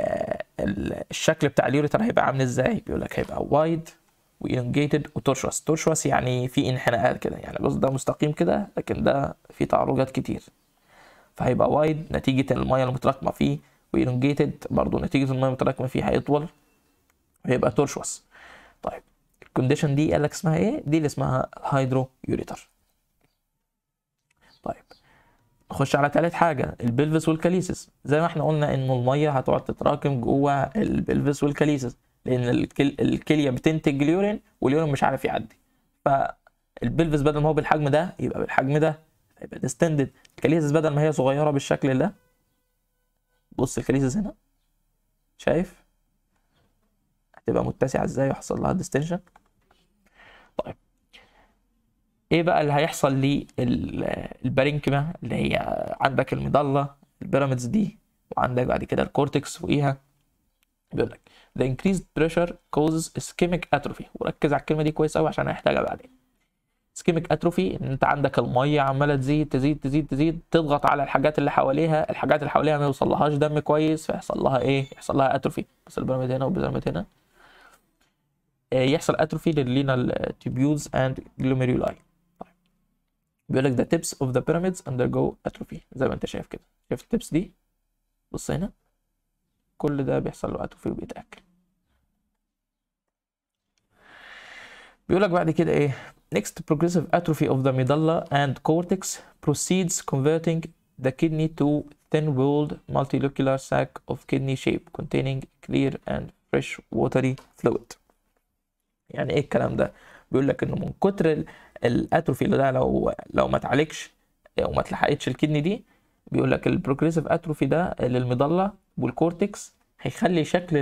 S1: الشكل بتاع اليوريتر هيبقى عامل ازاي بيقول لك هيبقى وايد وإلونجيتد وتورشوس تورشوس يعني في انحناءات كده يعني بص ده مستقيم كده لكن ده في تعرجات كتير فهيبقى وايد نتيجة المية المتراكمة فيه وإلونجيتد برضو نتيجة المية المتراكمة فيه هيطول هيبقى تورشوس طيب الكونديشن دي قال لك اسمها ايه دي اللي اسمها هيدرو يوريتر طيب نخش على ثالث حاجه البلفس والكاليسس زي ما احنا قلنا ان الميه هتقعد تتراكم جوه البلفس والكاليسس لان الكليه بتنتج اليورين واليورين مش عارف يعدي فالبلفس بدل ما هو بالحجم ده يبقى بالحجم ده هيبقى ديستندد الكاليسس بدل ما هي صغيره بالشكل ده بص الكاليسس هنا شايف هتبقى متسعه ازاي وحصل لها ديستنشن طيب ايه بقى اللي هيحصل للبارينكما اللي هي عندك المضله البيراميدز دي وعندك بعد كده الكورتكس فوقيها بيقول لك the increased pressure causes ischemic atrophy وركز على الكلمه دي كويس قوي عشان هنحتاجها بعدين ischemic atrophy ان انت عندك الميه عماله تزيد تزيد تزيد تزيد تضغط على الحاجات اللي حواليها الحاجات اللي حواليها ما يوصلهاش دم كويس فيحصل لها ايه يحصل لها اتروفي بس البيراميد هنا والبيراميد هنا آه، يحصل اتروفي للينال تيبيولز اند جلوميرولاي بيقول لك ذا تيبس اوف ذا بيراميدز اندرجو اتروفي زي ما انت شايف كده شايف التيبس دي بص هنا كل ده بيحصل له اتروفي وبيتاكل بيقول لك بعد كده ايه next progressive atrophy of the medulla and cortex proceeds converting the kidney to thin-walled multilocular sac of kidney shape containing clear and fresh watery fluid يعني ايه الكلام ده بيقول لك انه من كتر الاتروفي اللي ده لو لو ما اتعالجش او ما اتلحقتش الكدني دي بيقول لك البروجريسيف اتروفي ده للمضله والكورتكس هيخلي شكل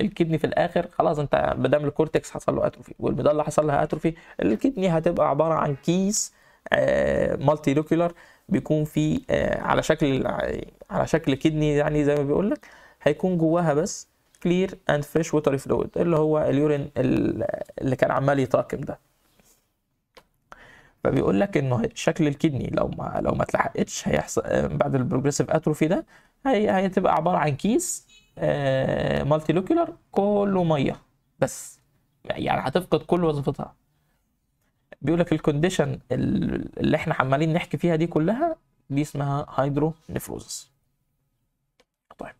S1: الكدني في الاخر خلاص انت ما دام الكورتكس حصل له اتروفي والمضله حصل لها اتروفي الكدني هتبقى عباره عن كيس مالتي لوكيولار بيكون في آه، على شكل على شكل كدني يعني زي ما بيقول لك هيكون جواها بس كلير اند فريش ووتر فلويد اللي هو اليورين اللي كان عمال يتراكم ده فبيقول لك انه شكل الكدني لو ما لو ما اتلحقتش هيحصل آه، بعد البروجريسيف اتروفي ده هي هتبقى عباره عن كيس مالتي آه، لوكيولر كله ميه بس يعني هتفقد كل وظيفتها بيقول لك الكونديشن اللي احنا عمالين نحكي فيها دي كلها دي اسمها هيدرو نفروزس طيب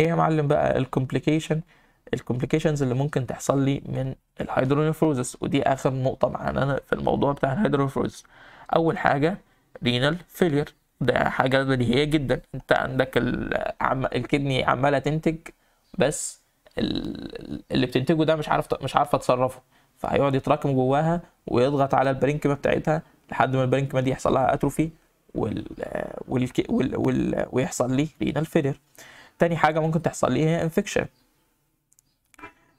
S1: ايه يا معلم بقى الكومبليكيشن الكومبليكيشنز اللي ممكن تحصل لي من الهيدرونيفروزس ودي اخر نقطه معانا في الموضوع بتاع الهيدرونيفروزس اول حاجه رينال فيلير ده حاجه بديهيه جدا انت عندك العم... الكدني عماله تنتج بس اللي بتنتجه ده مش عارف مش عارفه تصرفه فهيقعد يتراكم جواها ويضغط على البرينكما بتاعتها لحد ما البرينكما دي يحصل لها اتروفي وال... وال... وال... وال... ويحصل لي رينال فيلير تاني حاجه ممكن تحصل لي هي انفكشن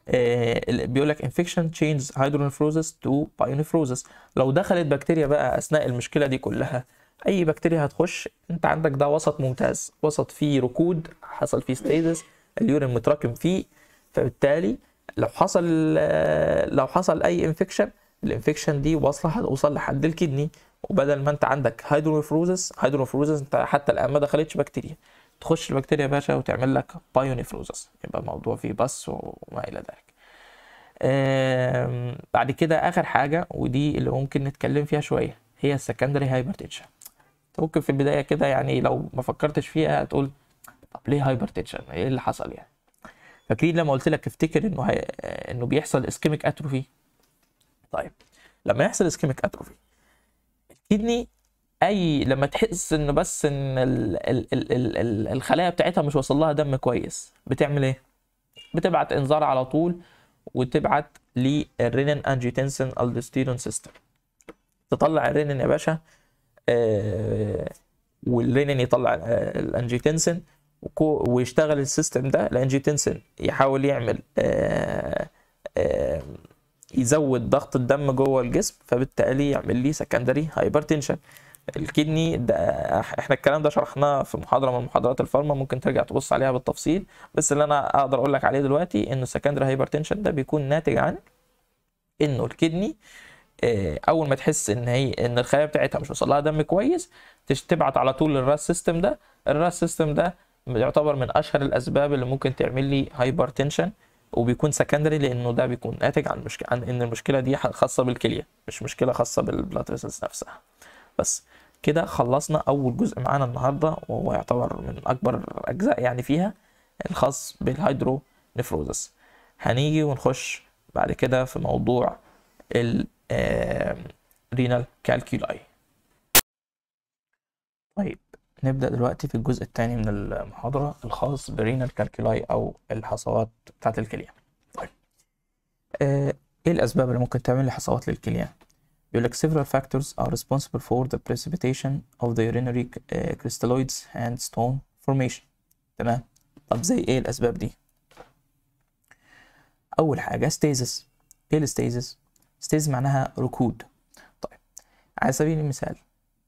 S1: آه، بيقول لك انفكشن تشينجز هيدرونفروزس تو بايونفروزس لو دخلت بكتيريا بقى اثناء المشكله دي كلها اي بكتيريا هتخش انت عندك ده وسط ممتاز وسط فيه ركود حصل فيه ستيزس اليورين متراكم فيه فبالتالي لو حصل آه، لو حصل اي انفكشن الانفكشن دي واصله هتوصل لحد الكدني وبدل ما انت عندك هيدروفروزس هيدروفروزس انت حتى الان ما دخلتش بكتيريا تخش البكتيريا يا باشا وتعمل لك بايونيفروزس يبقى الموضوع فيه بس وما الى ذلك بعد كده اخر حاجه ودي اللي ممكن نتكلم فيها شويه هي السكندري هايبرتنشن ممكن في البدايه كده يعني لو ما فكرتش فيها هتقول طب ليه هايبرتنشن ايه اللي حصل يعني فاكرين لما قلت لك افتكر انه هي... انه بيحصل اسكيميك اتروفي طيب لما يحصل اسكيميك اتروفي الكدني اي لما تحس انه بس ان الـ الـ الـ الـ الـ الخلايا بتاعتها مش وصل لها دم كويس بتعمل ايه بتبعت انذار على طول وتبعت للرينين انجيتنسن الدستيرون سيستم تطلع الرينين يا باشا آه، والرينين يطلع الانجيوتنسين آه، الانجيتنسن ويشتغل السيستم ده الانجيتنسن يحاول يعمل آه، يزود ضغط الدم جوه الجسم فبالتالي يعمل لي سكندري هايبرتنشن الكدني ده احنا الكلام ده شرحناه في محاضره من محاضرات الفارما ممكن ترجع تبص عليها بالتفصيل بس اللي انا اقدر اقول لك عليه دلوقتي انه السكندري هايبرتنشن ده بيكون ناتج عن انه الكدني آه، اول ما تحس ان هي ان الخلايا بتاعتها مش وصل لها دم كويس تبعت على طول للراس سيستم ده الراس سيستم ده يعتبر من اشهر الاسباب اللي ممكن تعمل لي هايبرتنشن وبيكون سكندري لانه ده بيكون ناتج عن مشك... عن ان المشكله دي خاصه بالكليه مش مشكله خاصه بالبلاد نفسها بس كده خلصنا اول جزء معانا النهارده وهو يعتبر من اكبر اجزاء يعني فيها الخاص بالهيدرو نفروزس هنيجي ونخش بعد كده في موضوع الرينال كالكيولاي طيب نبدأ دلوقتي في الجزء الثاني من المحاضرة الخاص برينال كالكيولاي أو الحصوات بتاعة الكلية طيب آه، إيه الأسباب اللي ممكن تعمل لحصوات للكلية يقول لك several factors are responsible for the precipitation of the urinary uh, crystalloids and stone formation تمام طب زي ايه الاسباب دي اول حاجه stasis ايه الستيزس stasis معناها ركود طيب على سبيل المثال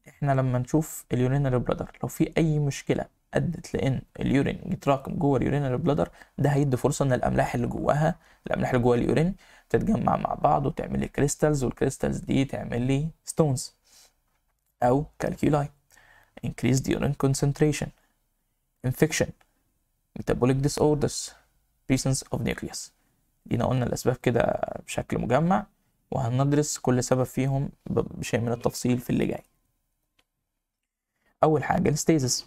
S1: احنا لما نشوف اليورينري بلادر لو في اي مشكله ادت لان اليورين يتراكم جوه اليورينري بلادر ده هيدي فرصه ان الاملاح اللي جواها الاملاح اللي جوه اليورين تتجمع مع بعض وتعمل لي كريستالز والكريستالز دي تعمل لي ستونز أو كالكيولاي increase the urine concentration infection metabolic disorders presence of nucleus دينا قلنا الأسباب كده بشكل مجمع وهندرس كل سبب فيهم بشيء من التفصيل في اللي جاي أول حاجة الستيزس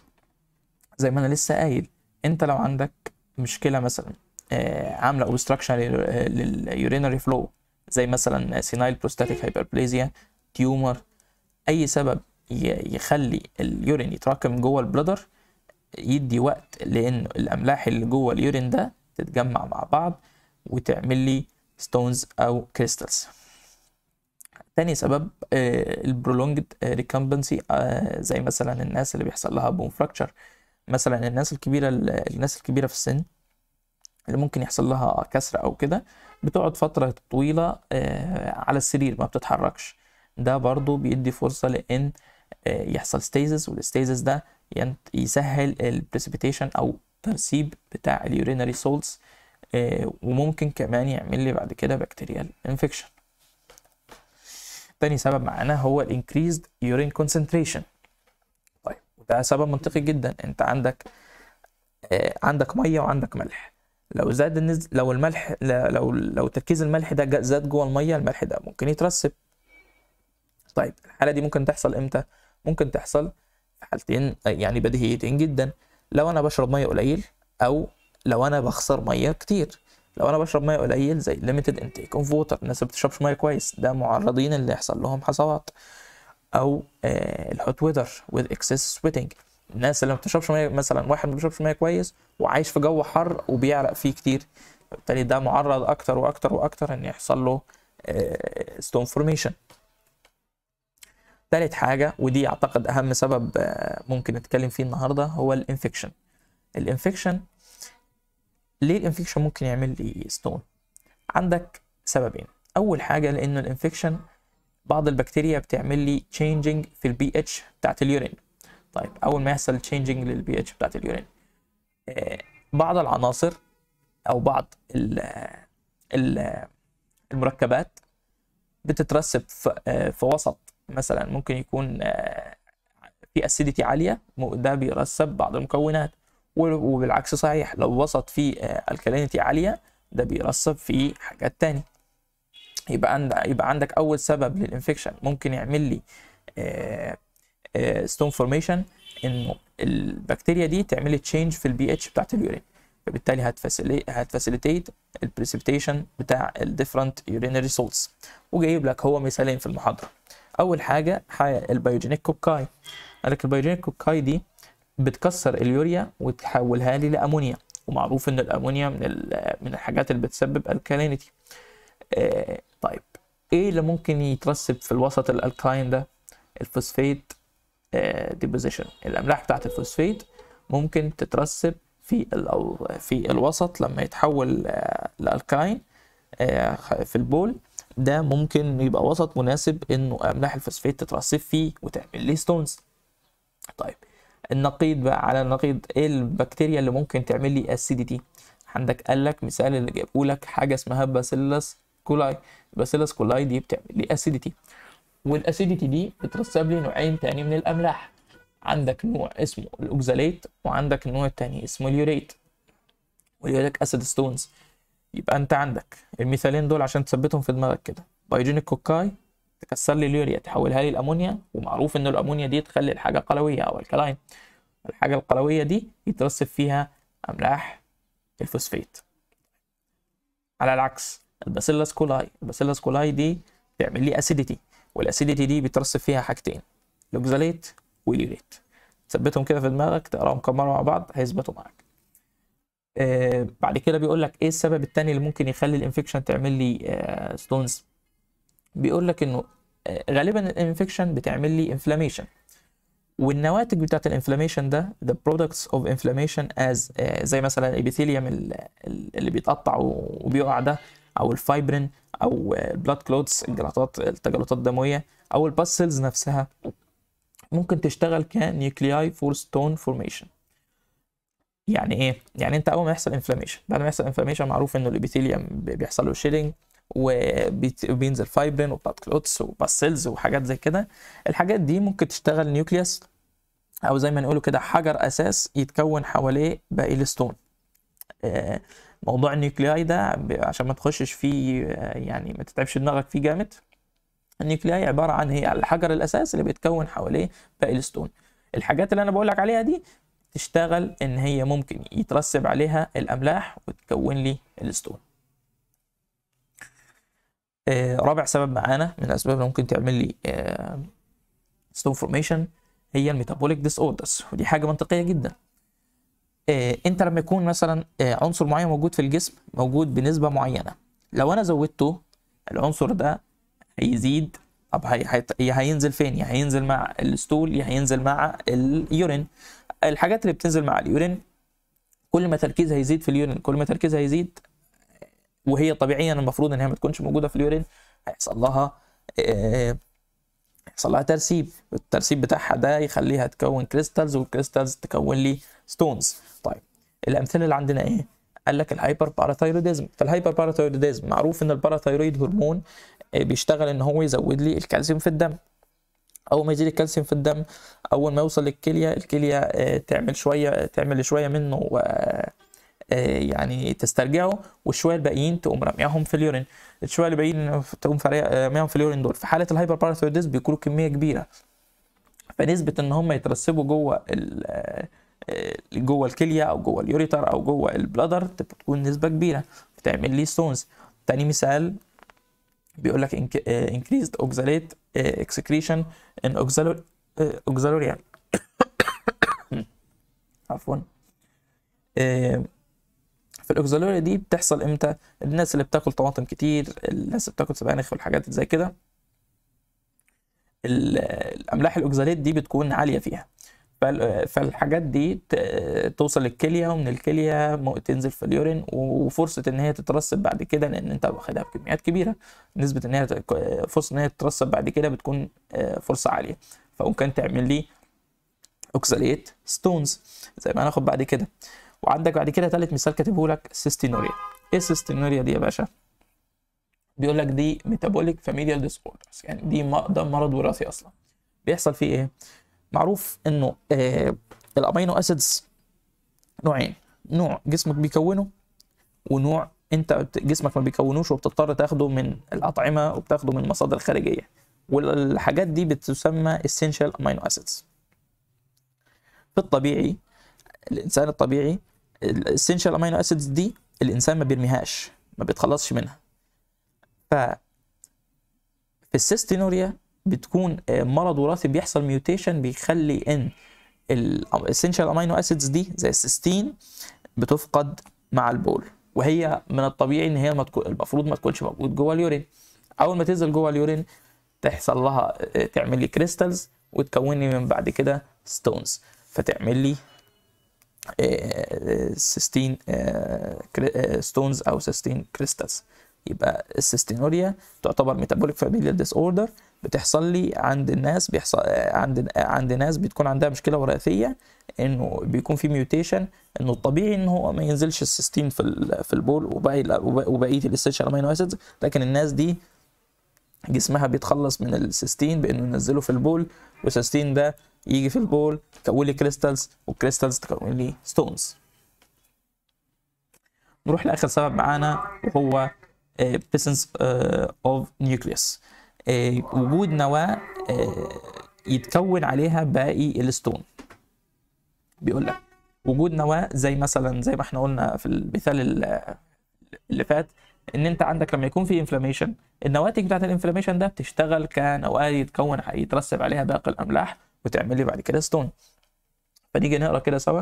S1: زي ما أنا لسه قايل أنت لو عندك مشكلة مثلا آه، عامله اوبستراكشن لليورينري فلو زي مثلا سينايل بروستاتيك هايبربليزيا تيومر اي سبب يخلي اليورين يتراكم جوه البلدر يدي وقت لان الاملاح اللي جوه اليورين ده تتجمع مع بعض وتعمل لي ستونز او كريستالز تاني سبب آه، البرولونجد ريكامبنسي آه، زي مثلا الناس اللي بيحصل لها بون فراكشر مثلا الناس الكبيره الناس الكبيره في السن اللي ممكن يحصل لها كسر او كده بتقعد فتره طويله آه، على السرير ما بتتحركش ده برضو بيدي فرصه لان آه، يحصل ستيزس والستيزس ده يسهل البريسيبيتيشن او ترسيب بتاع اليورينري سولتس آه، وممكن كمان يعمل لي بعد كده بكتيريال انفكشن تاني سبب معانا هو الانكريزد يورين كونسنتريشن طيب وده سبب منطقي جدا انت عندك عندك ميه وعندك ملح لو زاد النز... لو الملح لو لو تركيز الملح ده زاد جوه الميه الملح ده ممكن يترسب طيب الحاله دي ممكن تحصل امتى ممكن تحصل في حالتين يعني بديهيتين جدا لو انا بشرب ميه قليل او لو انا بخسر ميه كتير لو انا بشرب ميه قليل زي limited intake of water الناس بتشربش ميه كويس ده معرضين اللي يحصل لهم حصوات او آه، الهوت ويذر with excess sweating الناس اللي ما بتشربش ميه مثلا واحد ما بيشربش ميه كويس وعايش في جو حر وبيعرق فيه كتير بالتالي ده معرض اكتر واكتر واكتر ان يحصل له ستون آه، فورميشن تالت حاجة ودي أعتقد أهم سبب آه، ممكن نتكلم فيه النهاردة هو الانفكشن الانفكشن ليه الانفكشن ممكن يعمل لي ستون عندك سببين أول حاجة لأنه الانفكشن بعض البكتيريا بتعمل لي changing في البي اتش بتاعت اليورين طيب اول ما يحصل تشينجنج للبي اتش بتاعت اليورين آه، بعض العناصر او بعض الـ الـ المركبات بتترسب آه، في وسط مثلا ممكن يكون آه، في اسيديتي عاليه ده بيرسب بعض المكونات وبالعكس صحيح لو وسط في الكالينيتي عاليه ده بيرسب في حاجات تاني يبقى عندك يبقى عندك اول سبب للانفكشن ممكن يعمل لي ستون آه، فورميشن انه البكتيريا دي تعمل تشينج في البي اتش بتاعت اليورين فبالتالي هتفاسيليتيت البريسبتيشن بتاع الديفرنت يورينري سولتس وجايب لك هو مثالين في المحاضره اول حاجه البيوجينيك كوكاي قال لك البيوجينيك كوكاي دي بتكسر اليوريا وتحولها لي لامونيا ومعروف ان الامونيا من من الحاجات اللي بتسبب الكالينيتي آه طيب ايه اللي ممكن يترسب في الوسط الالكاين ده الفوسفيت ديبوزيشن آه، الاملاح بتاعه الفوسفيت ممكن تترسب في في الوسط لما يتحول آه، لالكاين آه، في البول ده ممكن يبقى وسط مناسب انه املاح الفوسفيت تترسب فيه وتعمل ليه ستونز طيب النقيض بقى على النقيض ايه البكتيريا اللي ممكن تعمل لي اسيديتي عندك قال لك مثال اللي جابه لك حاجه اسمها باسيلس كولاي باسيلس كولاي دي بتعمل لي اسيديتي والاسيديتي دي بترسب لي نوعين تاني من الاملاح عندك نوع اسمه الاوكزاليت وعندك النوع التاني اسمه اليوريت لك اسيد ستونز يبقى انت عندك الميثالين دول عشان تثبتهم في دماغك كده بايجينيك كوكاي تكسر لي اليوريا تحولها لي الامونيا ومعروف ان الامونيا دي تخلي الحاجه قلويه او الكلاين الحاجه القلويه دي يترسب فيها املاح الفوسفيت على العكس الباسيلاس كولاي الباسيلاس كولاي دي تعمل لي اسيديتي والاسيديتي دي بيترسب فيها حاجتين لوكزاليت وليليت تثبتهم كده في دماغك تقراهم كم مره مع بعض هيثبتوا معاك آه بعد كده بيقول لك ايه السبب التاني اللي ممكن يخلي الانفكشن تعمل لي آه ستونز بيقول لك انه آه غالبا الانفكشن بتعمل لي انفلاميشن والنواتج بتاعت الانفلاميشن ده the products of inflammation as آه زي مثلا الابيثيليوم اللي بيتقطع وبيقع ده او الفايبرين او البلاد كلوتس الجلطات التجلطات الدمويه او الباسلز نفسها ممكن تشتغل كنيوكلياي فور ستون فورميشن يعني ايه يعني انت اول ما يحصل انفلاميشن بعد ما يحصل انفلاميشن معروف انه الابيثيليوم بيحصل له شيلينج وبينزل فايبرين وبلاد كلوتس وباسلز وحاجات زي كده الحاجات دي ممكن تشتغل نيوكليوس او زي ما نقوله كده حجر اساس يتكون حواليه باقي الستون موضوع النيوكلياي ده عشان ما تخشش فيه آه، يعني ما تتعبش دماغك فيه جامد النيوكلياي عباره عن هي الحجر الاساس اللي بيتكون حواليه باقي الستون الحاجات اللي انا بقول لك عليها دي تشتغل ان هي ممكن يترسب عليها الاملاح وتكون لي الستون آه، رابع سبب معانا من الاسباب اللي ممكن تعمل لي ستون آه، فورميشن هي الميتابوليك ديس اوردرز ودي حاجه منطقيه جدا آه، انت لما يكون مثلا آه، عنصر معين موجود في الجسم موجود بنسبه معينه لو انا زودته العنصر ده هيزيد طب هي هينزل فين يا هينزل مع الستول يا هينزل مع اليورين الحاجات اللي بتنزل مع اليورين كل ما تركيزها هيزيد في اليورين كل ما تركيزها هيزيد وهي طبيعيا المفروض ان هي ما تكونش موجوده في اليورين هيحصل لها آه، هيحصل لها ترسيب الترسيب بتاعها ده يخليها تكون كريستالز والكريستالز تكون لي ستونز الامثله اللي عندنا ايه قال لك الهايبر باراثايروديزم فالهايبر باراثايروديزم معروف ان الباراثايرويد هرمون آه، بيشتغل ان هو يزود لي الكالسيوم في الدم اول ما يزيد الكالسيوم في الدم اول ما يوصل للكليه الكليه آه، تعمل شويه آه، تعمل شويه منه يعني تسترجعه والشويه الباقيين تقوم رميهم في اليورين الشويه اللي باقيين تقوم رميهم في اليورين دول في حاله الهايبر باراثايروديزم بيكونوا كميه كبيره فنسبه ان هم يترسبوا جوه جوه الكليه او جوه اليوريتر او جوه البلادر تكون نسبه كبيره بتعمل لي ستونز تاني مثال بيقول لك آه، increased oxalate آه، excretion in آه، auxiliary عفوا في الاوكسالوريا دي بتحصل امتى الناس اللي بتاكل طماطم كتير الناس اللي بتاكل سبانخ والحاجات زي كده الاملاح الاوكسالات دي بتكون عاليه فيها فالحاجات دي توصل للكليه ومن الكليه تنزل في اليورين وفرصه ان هي تترسب بعد كده لان انت واخدها بكميات كبيره نسبه ان هي فرصه ان هي تترسب بعد كده بتكون آه، فرصه عاليه فممكن تعمل لي اوكساليت ستونز زي ما هناخد بعد كده وعندك بعد كده ثالث مثال كاتبه لك سيستينوريا ايه سيستينوريا دي يا باشا بيقول لك دي ميتابوليك فاميليال ديسوردرز يعني دي ده مرض وراثي اصلا بيحصل فيه ايه معروف انه آه، الامينو اسيدز نوعين نوع جسمك بيكونه ونوع انت جسمك ما بيكونوش وبتضطر تاخده من الاطعمه وبتاخده من مصادر خارجيه والحاجات دي بتسمى essential amino acids في الطبيعي الانسان الطبيعي الاسينشال امينو اسيدز دي الانسان ما بيرميهاش ما بيتخلصش منها ف في السيستينوريا بتكون آه، مرض وراثي بيحصل ميوتيشن بيخلي ان الاسينشال امينو اسيدز دي زي السيستين بتفقد مع البول وهي من الطبيعي ان هي المفروض ما تكونش موجود جوه اليورين اول ما تنزل جوه اليورين تحصل لها آه، تعمل لي كريستالز وتكون لي من بعد كده ستونز فتعمل لي آه، سيستين ستونز او سيستين كريستالز يبقى السيستينوريا تعتبر ميتابوليك فاميليال ديس اوردر بتحصل لي عند الناس بيحصل عند عند ناس بتكون عندها مشكله وراثيه انه بيكون في ميوتيشن انه الطبيعي ان هو ما ينزلش السيستين في في البول وباقي وبقيه الاستشن امينو اسيدز لكن الناس دي جسمها بيتخلص من السيستين بانه ينزله في البول والسيستين ده يجي في البول يكون لي كريستالز والكريستالز تكون لي ستونز نروح لاخر سبب معانا وهو بيسنس آه، آه، of nucleus آه، وجود نواه يتكون عليها باقي الستون بيقول لك وجود نواه زي مثلا زي ما احنا قلنا في المثال اللي فات ان انت عندك لما يكون في انفلاميشن النواتج بتاعت الانفلاميشن ده بتشتغل كنواه يتكون يترسب عليها باقي الاملاح وتعمل لي بعد كده ستون فنيجي نقرا كده سوا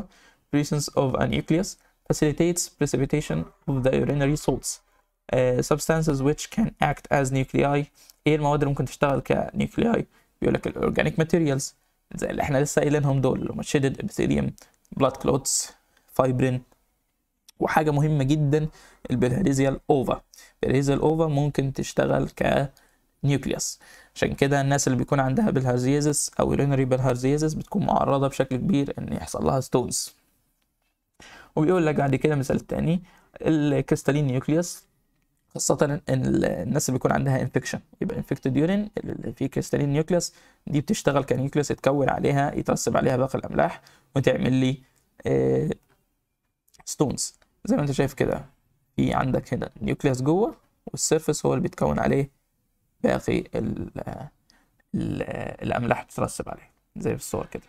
S1: presence of a nucleus facilitates precipitation of the urinary salts آه، substances which can act as nuclei ايه المواد اللي ممكن تشتغل كنيوكلياي بيقول لك الاورجانيك ماتيريالز زي اللي احنا لسه قايلينهم دول اللي هم شيدد ابيثيليوم بلاد كلوتس فايبرين وحاجه مهمه جدا البيرهيزيال اوفا البيرهيزيال اوفا ممكن تشتغل ك نيوكليوس عشان كده الناس اللي بيكون عندها بالهارزيزس او يورينري بالهارزيزس بتكون معرضه بشكل كبير ان يحصل لها ستونز وبيقول لك بعد كده مثال تاني الكريستالين نيوكليوس خاصة ان الناس اللي بيكون عندها انفكشن يبقى انفكتد يورين اللي فيه كريستالين نيوكليس دي بتشتغل كنيوكليس يتكون عليها يترسب عليها باقي الأملاح وتعمل لي ستونز آه، زي ما انت شايف كده في عندك هنا نيوكليس جوه والسيرفس هو اللي بيتكون عليه باقي الـ الـ الأملاح بتترسب عليه زي في الصور كده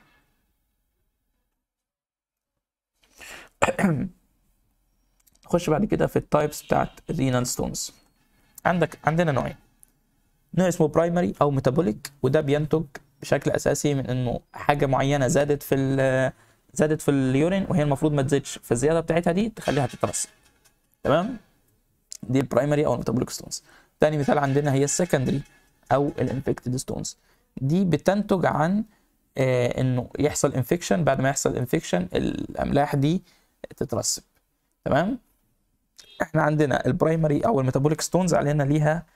S1: نخش بعد كده في التايبس بتاعت الرينال ستونز عندك عندنا نوعين نوع اسمه برايمري او ميتابوليك وده بينتج بشكل اساسي من انه حاجه معينه زادت في زادت في اليورين وهي المفروض ما تزيدش فالزياده بتاعتها دي تخليها تترسب تمام دي البرايمري او الميتابوليك ستونز تاني مثال عندنا هي السكندري او الانفكتد ستونز دي بتنتج عن آه انه يحصل انفكشن بعد ما يحصل انفكشن الاملاح دي تترسب تمام احنا عندنا البرايمري او الميتابوليك ستونز علينا ليها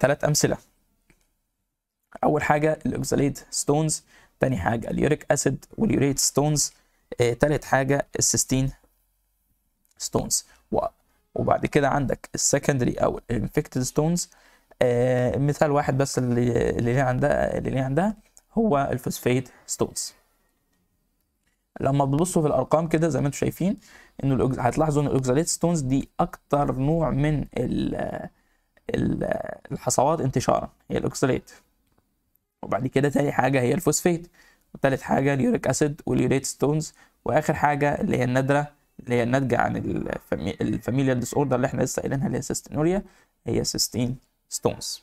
S1: ثلاث اه امثله اول حاجه الاوكساليد ستونز تاني حاجه اليوريك اسيد واليوريت ستونز اه تالت حاجه السيستين ستونز وبعد كده عندك السكندري او الانفكتد ستونز آه مثال واحد بس اللي اللي ليه عندها اللي ليه عندها هو الفوسفيت ستونز لما تبصوا في الارقام كده زي ما انتم شايفين انه هتلاحظوا ان الاوكزاليت ستونز دي اكتر نوع من ال الحصوات انتشارا هي الاوكساليت وبعد كده تاني حاجه هي الفوسفيت وتالت حاجه اليوريك اسيد واليوريت ستونز واخر حاجه اللي هي النادره اللي هي الناتجه عن الفامي... الفاميليال ديس اوردر اللي احنا لسه قايلينها اللي هي سيستينوريا هي سيستين ستونز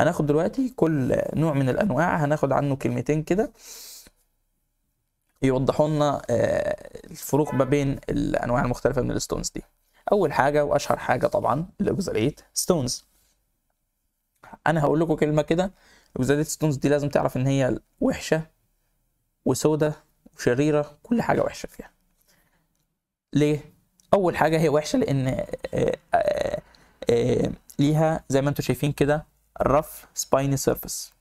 S1: هناخد دلوقتي كل نوع من الانواع هناخد عنه كلمتين كده يوضحوا لنا آه، الفروق ما بين الانواع المختلفه من الستونز دي اول حاجه واشهر حاجه طبعا الاوكزاليت ستونز انا هقول لكم كلمه كده الاوكزاليت ستونز دي لازم تعرف ان هي وحشه وسودة وشريره كل حاجه وحشه فيها ليه اول حاجه هي وحشه لان آه، آه، ليها زي ما انتم شايفين كده الرف سبايني سيرفيس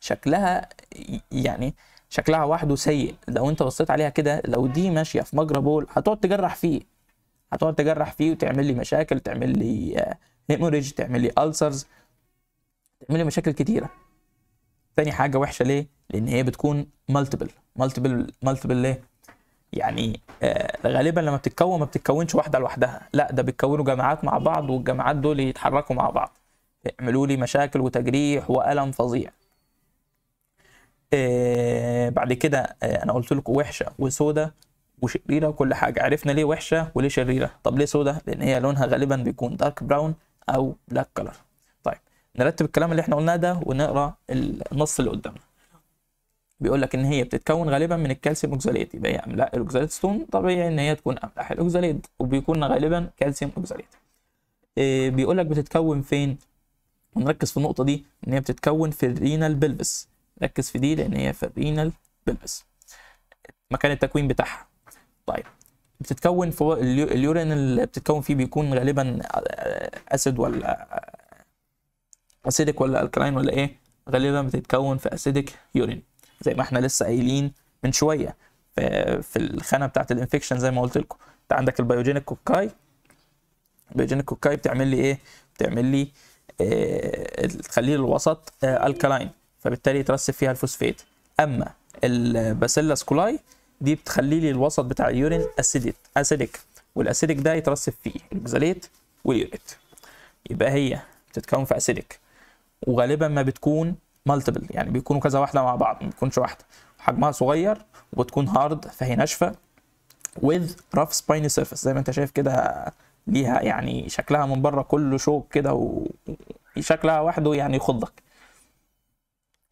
S1: شكلها يعني شكلها وحده سيء لو انت بصيت عليها كده لو دي ماشيه في مجرى بول هتقعد تجرح فيه هتقعد تجرح فيه وتعمل لي مشاكل تعمل لي هيموريج آه، تعمل لي ألسرز تعمل لي مشاكل كتيره تاني حاجه وحشه ليه لان هي بتكون مالتيبل مالتيبل مالتيبل ليه يعني آه غالبا لما بتتكون ما بتتكونش واحده لوحدها لا ده بيتكونوا جماعات مع بعض والجماعات دول يتحركوا مع بعض يعملوا لي مشاكل وتجريح والم فظيع آه، بعد كده آه، انا قلت لكم وحشه وسودة وشريره وكل حاجه عرفنا ليه وحشه وليه شريره طب ليه سودة لان هي لونها غالبا بيكون دارك براون او بلاك كلر طيب نرتب الكلام اللي احنا قلناه ده ونقرا النص اللي قدامنا بيقول لك ان هي بتتكون غالبا من الكالسيوم اوكزاليت يبقى يعني هي املاح الاوكزاليت ستون طبيعي ان هي تكون املاح الاوكزاليت وبيكون غالبا كالسيوم اوكزاليت آه، بيقول لك بتتكون فين ونركز في النقطه دي ان هي بتتكون في الرينال بلفس ركز في دي لان هي في الرينال بلبس مكان التكوين بتاعها طيب بتتكون في اليورين اللي بتتكون فيه بيكون غالبا اسيد آه، ولا اسيدك آه، ولا الكلاين ولا ايه غالبا بتتكون في اسيدك يورين زي ما احنا لسه قايلين من شويه في الخانه بتاعت الانفكشن زي ما قلت لكم انت عندك البيوجينيك كوكاي البيوجينيك كوكاي بتعمل لي ايه بتعمل لي إيه آه، الخليل الوسط آه الكلاين فبالتالي يترسب فيها الفوسفيت اما الباسيلا سكولاي دي بتخلي لي الوسط بتاع اليورين اسيديت اسيديك والاسيديك ده يترسب فيه الاكزاليت واليوريت يبقى هي بتتكون في اسيديك وغالبا ما بتكون مالتيبل يعني بيكونوا كذا واحده مع بعض ما بتكونش واحده حجمها صغير وبتكون هارد فهي ناشفه with rough spiny surface زي ما انت شايف كده ليها يعني شكلها من بره كله شوك كده وشكلها وحده يعني يخضك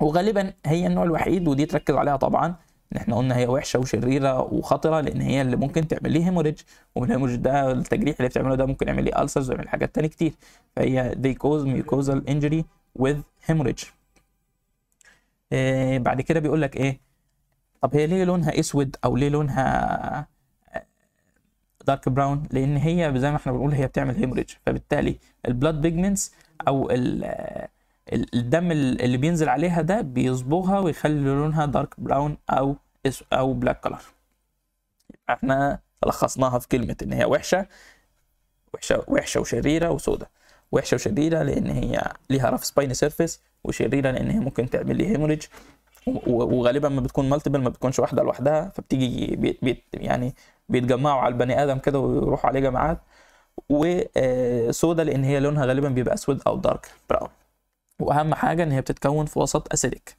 S1: وغالبا هي النوع الوحيد ودي تركز عليها طبعا ان احنا قلنا هي وحشه وشريره وخطره لان هي اللي ممكن تعمل لي هيموريدج والهيموريدج ده التجريح اللي بتعمله ده ممكن يعمل لي ألسرز ويعمل حاجات تانية كتير فهي they cause mucosal injury with hemorrhage إيه بعد كده بيقول لك ايه طب هي ليه لونها اسود او ليه لونها دارك براون لان هي زي ما احنا بنقول هي بتعمل هيموريدج فبالتالي البلاد بيجمنتس او ال الدم اللي بينزل عليها ده بيصبغها ويخلي لونها دارك براون او او بلاك كلر احنا لخصناها في كلمه ان هي وحشه وحشه وحشه وشريره وسودة وحشه وشريره لان هي ليها رف سباين سيرفيس وشريره لان هي ممكن تعمل لي هيموريج وغالبا ما بتكون مالتيبل ما بتكونش واحده لوحدها فبتيجي بيت بيت يعني بيتجمعوا على البني ادم كده ويروحوا عليه جماعات وسودة آه، لان هي لونها غالبا بيبقى اسود او دارك براون واهم حاجه ان هي بتتكون في وسط اسيديك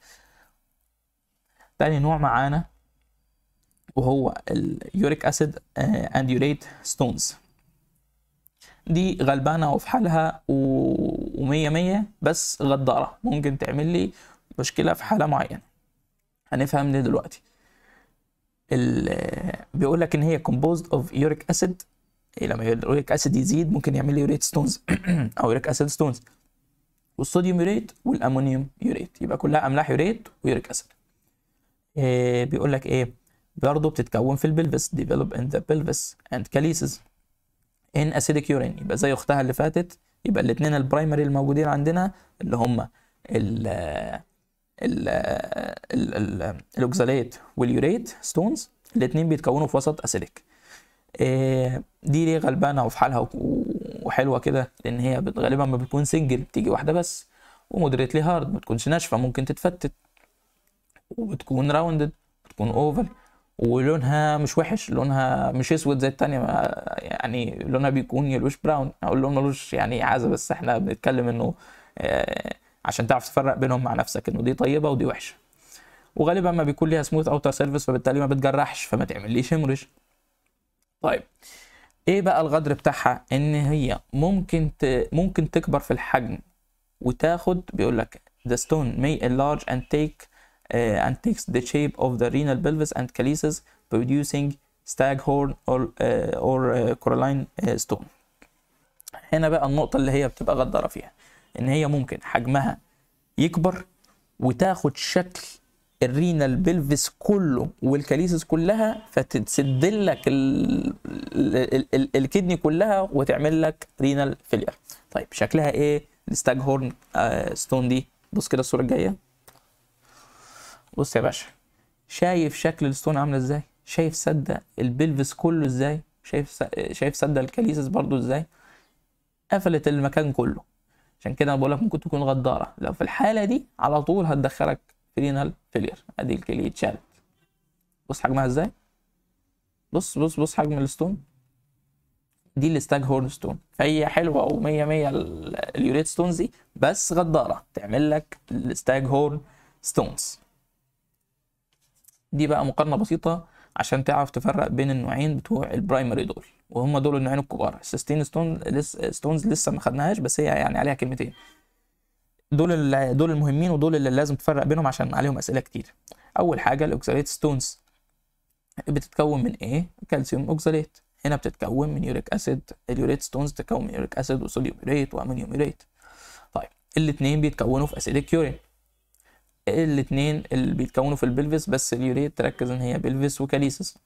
S1: تاني نوع معانا وهو اليوريك اسيد اند يوريت ستونز دي غلبانه وفي حالها ومية مية بس غداره ممكن تعمل لي مشكله في حاله معينه هنفهم ليه دلوقتي آه، بيقول لك ان هي كومبوزد اوف يوريك اسيد لما يوريك اسيد يزيد ممكن يعمل لي يوريت ستونز او يوريك اسيد ستونز والصوديوم يوريت والامونيوم يوريت يبقى كلها املاح يوريت ويوريك اسيد إيه بيقول لك ايه برضه بتتكون في البلفس ديفلوب ان ذا بلفس اند كاليسز ان acidic يورين يبقى زي اختها اللي فاتت يبقى الاثنين البرايمري الموجودين عندنا اللي هم ال الاوكزاليت واليوريت ستونز الاثنين بيتكونوا في وسط إيه دي ليه غلبانه وفي حالها وحلوه كده لان هي غالبا ما بتكون سنجل بتيجي واحده بس ومودريتلي هارد ما تكونش ناشفه ممكن تتفتت وبتكون راوندد بتكون اوفر ولونها مش وحش لونها مش اسود زي التانية يعني لونها بيكون يلوش براون او لون ملوش يعني عازه بس احنا بنتكلم انه آه، عشان تعرف تفرق بينهم مع نفسك انه دي طيبه ودي وحشه وغالبا ما بيكون ليها سموث اوتر سيرفيس فبالتالي ما بتجرحش فما تعمليش هيموريج طيب ايه بقى الغدر بتاعها ان هي ممكن ت... ممكن تكبر في الحجم وتاخد بيقول لك the stone may enlarge and take uh, and takes the shape of the renal pelvis and calyces producing staghorn or uh, or uh, coralline uh, stone هنا بقى النقطة اللي هي بتبقى غدارة فيها ان هي ممكن حجمها يكبر وتاخد شكل الرينال بلفس كله والكاليسس كلها فتسد لك الكدني كلها وتعمل لك رينال فيلير طيب شكلها ايه الستاج هورن آه، ستون دي بص كده الصوره الجايه بص يا باشا شايف شكل الستون عامله ازاي شايف سده البلفس كله ازاي شايف شايف سده الكاليسس برضو ازاي قفلت المكان كله عشان كده انا بقول لك ممكن تكون غداره لو في الحاله دي على طول هتدخلك رينال فيلير ادي الكليه اتشالت بص حجمها ازاي بص بص بص حجم الستون دي الستاج هورن ستون فهي حلوه او 100 100 اليوريت ستونز دي بس غداره تعمل لك الستاج هورن ستونز دي بقى مقارنه بسيطه عشان تعرف تفرق بين النوعين بتوع البرايمري دول وهم دول النوعين الكبار السستين ستون لس ستونز لسه ما خدناهاش بس هي يعني عليها كلمتين دول دول المهمين ودول اللي لازم تفرق بينهم عشان عليهم اسئله كتير اول حاجه الاوكساليت ستونز بتتكون من ايه كالسيوم اوكساليت هنا بتتكون من يوريك اسيد اليوريت ستونز بتتكون من يوريك اسيد وصوديوم يوريت وامونيوم يوريت طيب الاثنين بيتكونوا في اسيد الكيورين الاثنين اللي بيتكونوا في البلفس بس اليوريت تركز ان هي بلفس وكاليسس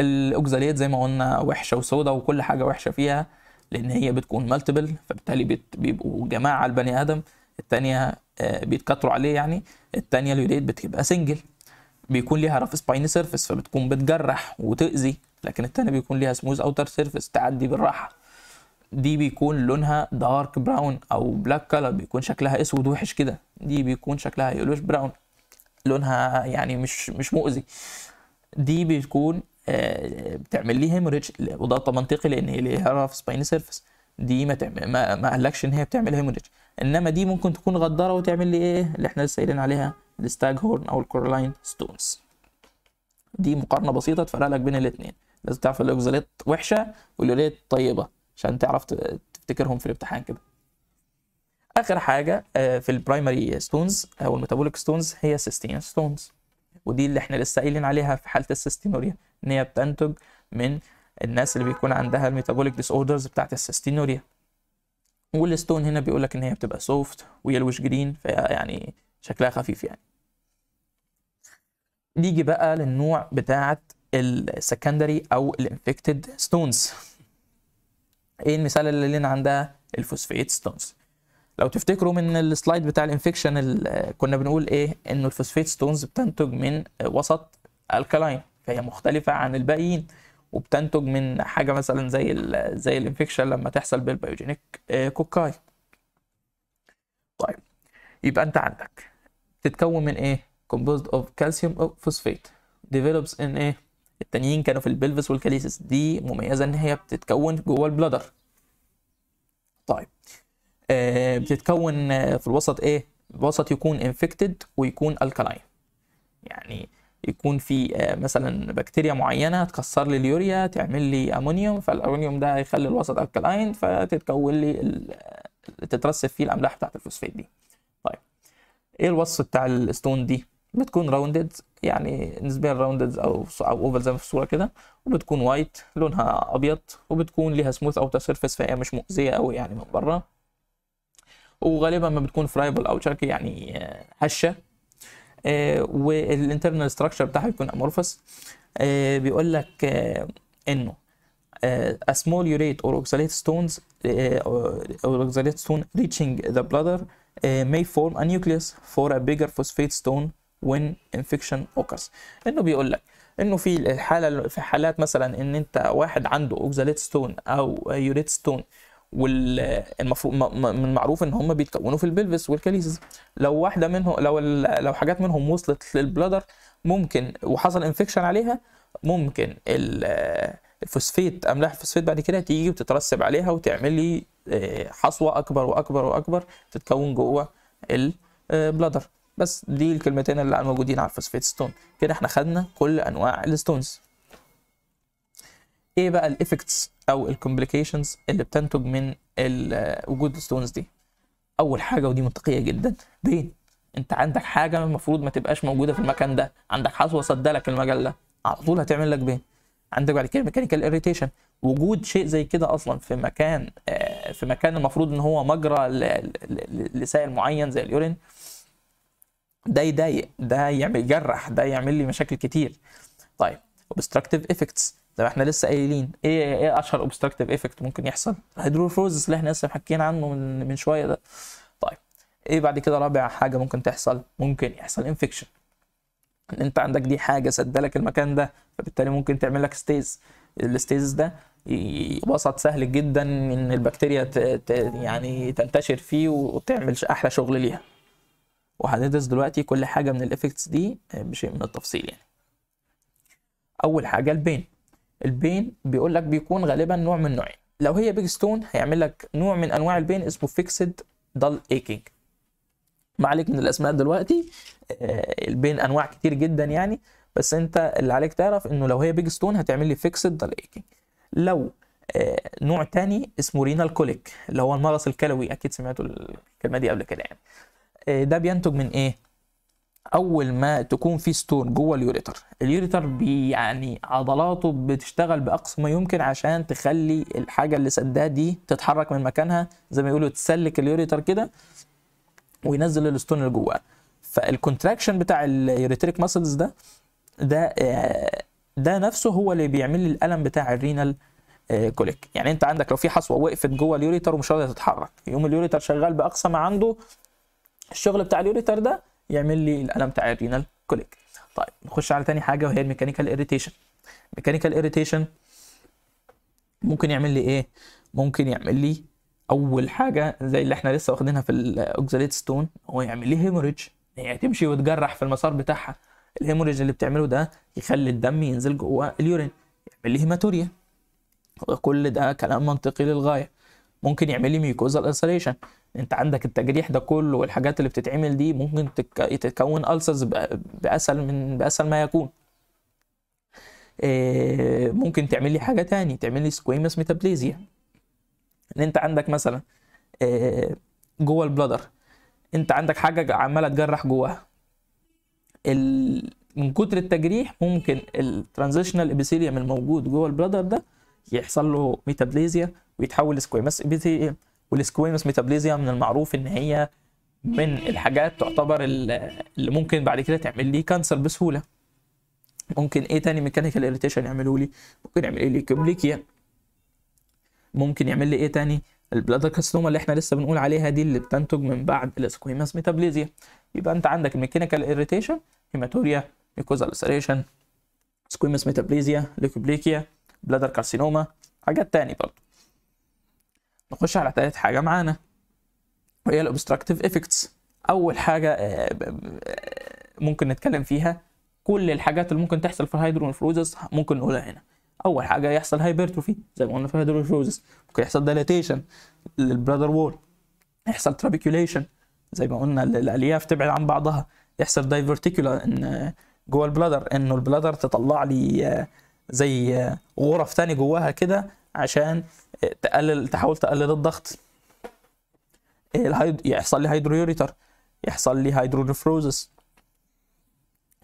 S1: الاوكساليت زي ما قلنا وحشه وسوده وكل حاجه وحشه فيها لان هي بتكون مالتيبل فبالتالي بيبقوا جماعه على البني ادم الثانيه آه، بيتكتروا عليه يعني الثانيه اليوديت بتبقى سنجل بيكون ليها رف سباين سيرفيس فبتكون بتجرح وتاذي لكن الثانيه بيكون ليها سموز اوتر سيرفيس تعدي بالراحه دي بيكون لونها دارك براون او بلاك كلر بيكون شكلها اسود وحش كده دي بيكون شكلها يلوش براون لونها يعني مش مش مؤذي دي بتكون بتعمل لي هيموريدج وده منطقي لان هي ليها في سباين سيرفيس دي ما, ما, قالكش ان هي بتعمل هيموريدج انما دي ممكن تكون غداره وتعمل لي ايه اللي احنا لسه قايلين عليها الستاج هورن او الكورلاين ستونز دي مقارنه بسيطه تفرق لك بين الاثنين لازم تعرف الاوكزاليت وحشه والاوليت طيبه عشان تعرف تفتكرهم في الامتحان كده اخر حاجه آه، في البرايمري ستونز او الميتابوليك ستونز هي سيستين ستونز ودي اللي احنا لسه قايلين عليها في حاله السيستينوريا ان هي بتنتج من الناس اللي بيكون عندها الميتابوليك ديس اوردرز بتاعت السيستينوريا والستون هنا بيقول لك ان هي بتبقى سوفت ويلوش جرين فيعني شكلها خفيف يعني نيجي بقى للنوع بتاعت السكندري او الانفكتد ستونز ايه المثال اللي لنا عندها الفوسفيت ستونز لو تفتكروا من السلايد بتاع الانفكشن كنا بنقول ايه انه الفوسفيت ستونز بتنتج من وسط الكلاين فهي مختلفه عن الباقيين وبتنتج من حاجه مثلا زي الـ زي الانفكشن لما تحصل بالبيوجينيك آه، كوكاي طيب يبقى انت عندك بتتكون من ايه composed of calcium phosphate develops in ايه التانيين كانوا في البلفس والكاليسس دي مميزه ان هي بتتكون جوه البلادر طيب آه، بتتكون آه، في الوسط ايه الوسط يكون انفكتد ويكون الكالاين يعني يكون في آه، مثلا بكتيريا معينه تكسر لي اليوريا تعمل لي امونيوم فالامونيوم ده هيخلي الوسط الكالاين فتتكون لي تترسب فيه الاملاح بتاعه الفوسفات دي طيب ايه الوصف بتاع الستون دي بتكون راوندد يعني نسبيا راوندد او او اوفل زي ما في الصوره كده وبتكون وايت لونها ابيض وبتكون ليها سموث اوتر سيرفيس فهي مش مؤذيه قوي يعني من بره وغالبا ما بتكون فرايبل او شركه يعني آه، هشه آه، والانترنال ستراكشر بتاعها بيكون امورفس آه، بيقول لك انه a small urate or oxalate stones or oxalate stone reaching the bladder may form a nucleus for a bigger phosphate stone when infection occurs انه بيقول لك انه في الحاله في حالات مثلا ان انت واحد عنده اوكزاليت ستون او يوريت ستون والمفروض من المعروف ان هم بيتكونوا في البلفس والكاليسز لو واحده منهم لو لو حاجات منهم وصلت للبلادر ممكن وحصل انفكشن عليها ممكن الفوسفيت املاح الفوسفيت بعد كده تيجي وتترسب عليها وتعمل لي آه، حصوه اكبر واكبر واكبر تتكون جوه البلادر آه، بس دي الكلمتين اللي موجودين على الفوسفيت ستون كده احنا خدنا كل انواع الستونز ايه بقى الايفكتس او الكومبليكيشنز اللي بتنتج من وجود الستونز دي اول حاجه ودي منطقيه جدا دين انت عندك حاجه المفروض ما تبقاش موجوده في المكان ده عندك حصوه سد لك المجله على طول هتعمل لك بين عندك بعد كده ميكانيكال اريتيشن وجود شيء زي كده اصلا في مكان آه، في مكان المفروض ان هو مجرى لسائل معين زي اليورين ده يضايق ده يعمل يجرح ده يعمل لي مشاكل كتير طيب اوبستراكتيف افكتس طب احنا لسه قايلين ايه ايه اشهر اوبستراكتيف ايفكت ممكن يحصل الهيدروفروزس اللي احنا لسه حكينا عنه من من شويه ده طيب ايه بعد كده رابع حاجه ممكن تحصل ممكن يحصل انفكشن ان انت عندك دي حاجه لك المكان ده فبالتالي ممكن تعمل لك ستيز الستيز ده وسط سهل جدا ان البكتيريا ت... ت... يعني تنتشر فيه وتعمل احلى شغل ليها وهندرس دلوقتي كل حاجه من الافكتس دي بشيء من التفصيل يعني اول حاجه البين البين بيقول لك بيكون غالبا نوع من نوعين لو هي بيج ستون هيعمل لك نوع من انواع البين اسمه فيكسد دال ايكينج ما عليك من الاسماء دلوقتي آه، البين انواع كتير جدا يعني بس انت اللي عليك تعرف انه لو هي بيج ستون هتعمل لي فيكسد دال ايكينج لو آه، نوع تاني اسمه رينال كوليك اللي هو المغص الكلوي اكيد سمعتوا الكلمه دي قبل كده يعني آه، ده بينتج من ايه اول ما تكون في ستون جوه اليوريتر اليوريتر يعني عضلاته بتشتغل باقصى ما يمكن عشان تخلي الحاجه اللي سداها دي تتحرك من مكانها زي ما يقولوا تسلك اليوريتر كده وينزل الستون اللي جواه فالكونتراكشن بتاع اليوريتريك ماسلز ده ده آه، ده نفسه هو اللي بيعمل لي الالم بتاع الرينال آه، كوليك يعني انت عندك لو في حصوه وقفت جوه اليوريتر ومش راضيه تتحرك يقوم اليوريتر شغال باقصى ما عنده الشغل بتاع اليوريتر ده يعمل لي الالم بتاع الرينال كوليك طيب نخش على تاني حاجه وهي الميكانيكال اريتيشن ميكانيكال اريتيشن ممكن يعمل لي ايه ممكن يعمل لي اول حاجه زي اللي احنا لسه واخدينها في الاوكزاليت ستون هو يعمل لي هيموريدج هي يعني تمشي وتجرح في المسار بتاعها الهيموريدج اللي بتعمله ده يخلي الدم ينزل جوه اليورين يعمل لي هيماتوريا وكل ده كلام منطقي للغايه ممكن يعمل لي ميكوزال انسليشن انت عندك التجريح ده كله والحاجات اللي بتتعمل دي ممكن تتكون ألسرز بأسهل من بأسهل ما يكون آه، ممكن تعمل لي حاجه تاني تعمل لي سكويمس ميتابليزيا ان انت عندك مثلا آه، جوه البلادر انت عندك حاجه عماله تجرح جواها من كتر التجريح ممكن الترانزيشنال ابيثيليوم الموجود جوه البلادر ده يحصل له ميتابليزيا ويتحول لسكويمس ابيثيليوم والسكوينوس ميتابليزيا من المعروف ان هي من الحاجات تعتبر اللي ممكن بعد كده تعمل لي كانسر بسهوله ممكن ايه تاني ميكانيكال اريتيشن يعملوا لي ممكن يعمل لي كوبليكيا ممكن يعمل لي ايه تاني البلادر كاستوما اللي احنا لسه بنقول عليها دي اللي بتنتج من بعد الاسكويماس ميتابليزيا يبقى انت عندك الميكانيكال اريتيشن هيماتوريا ميكوزا السريشن سكويمس ميتابليزيا ليكوبليكيا بلادر كارسينوما حاجات تاني برضه نخش على تالت حاجه معانا وهي الاوبستراكتيف افكتس اول حاجه آه، آه، ممكن نتكلم فيها كل الحاجات اللي ممكن تحصل في الهيدرونفلوزس ممكن نقولها هنا اول حاجه يحصل هايبرتروفي زي ما قلنا في الهيدرونفلوزس ممكن يحصل دايليتيشن للبرادر وول يحصل ترابيكيوليشن زي ما قلنا الالياف تبعد عن بعضها يحصل دايفرتيكولا ان آه، جوه البلادر انه البلادر تطلع لي زي غرف تاني جواها كده عشان تقلل تحاول تقلل الضغط إيه، الهيد... يحصل لي هيدرويوريتر يحصل لي هيدرونفروزس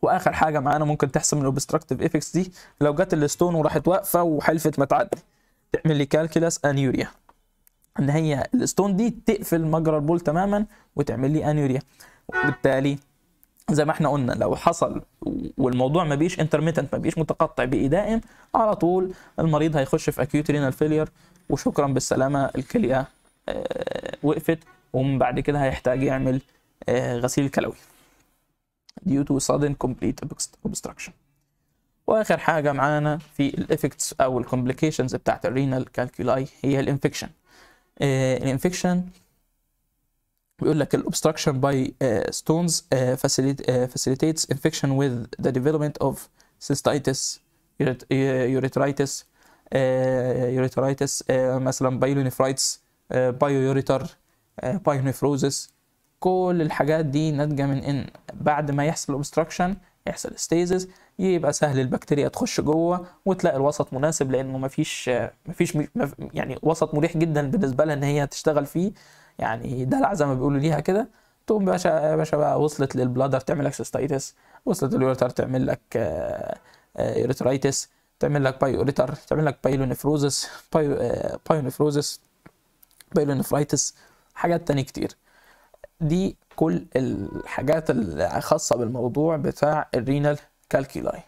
S1: واخر حاجه معانا ممكن تحصل من الاوبستراكتيف افكس دي لو جت الستون وراحت واقفه وحلفت ما تعدي تعمل لي كالكلس انيوريا ان هي الستون دي تقفل مجرى البول تماما وتعمل لي انيوريا وبالتالي زي ما احنا قلنا لو حصل والموضوع ما بيش انترميتنت ما بيش متقطع بيه دائم على طول المريض هيخش في اكيوت رينال فيلير وشكرا بالسلامه الكليه آه، وقفت ومن بعد كده هيحتاج يعمل آه، غسيل كلوي due to sudden complete obstruction واخر حاجه معانا في الافكتس او الكومبليكيشنز بتاعت الرينال كالكولاي هي الانفكشن آه، الانفكشن بيقول لك الاوبستراكشن باي ستونز facilitates infection with the development of cystitis يوريترايتس يوريترايتس uh, uh, uh, مثلا بايلونيفرايتس بايويوريتر بايونيفروزس كل الحاجات دي ناتجه من ان بعد ما يحصل اوبستراكشن يحصل ستيزز يبقى سهل البكتيريا تخش جوه وتلاقي الوسط مناسب لانه مفيش مفيش يعني وسط مريح جدا بالنسبه لها ان هي تشتغل فيه يعني دلع زي ما بيقولوا ليها كده تقوم باشا يا باشا بقى وصلت للبلادر تعمل لك سيستايتس وصلت للوريتر تعمل لك اريترايتس آه، آه، تعمل لك اوريتر تعمل لك بايلونفروزس بايونفروزس بايلونفرايتس حاجات تانية كتير دي كل الحاجات الخاصة بالموضوع بتاع الرينال كالكيلاي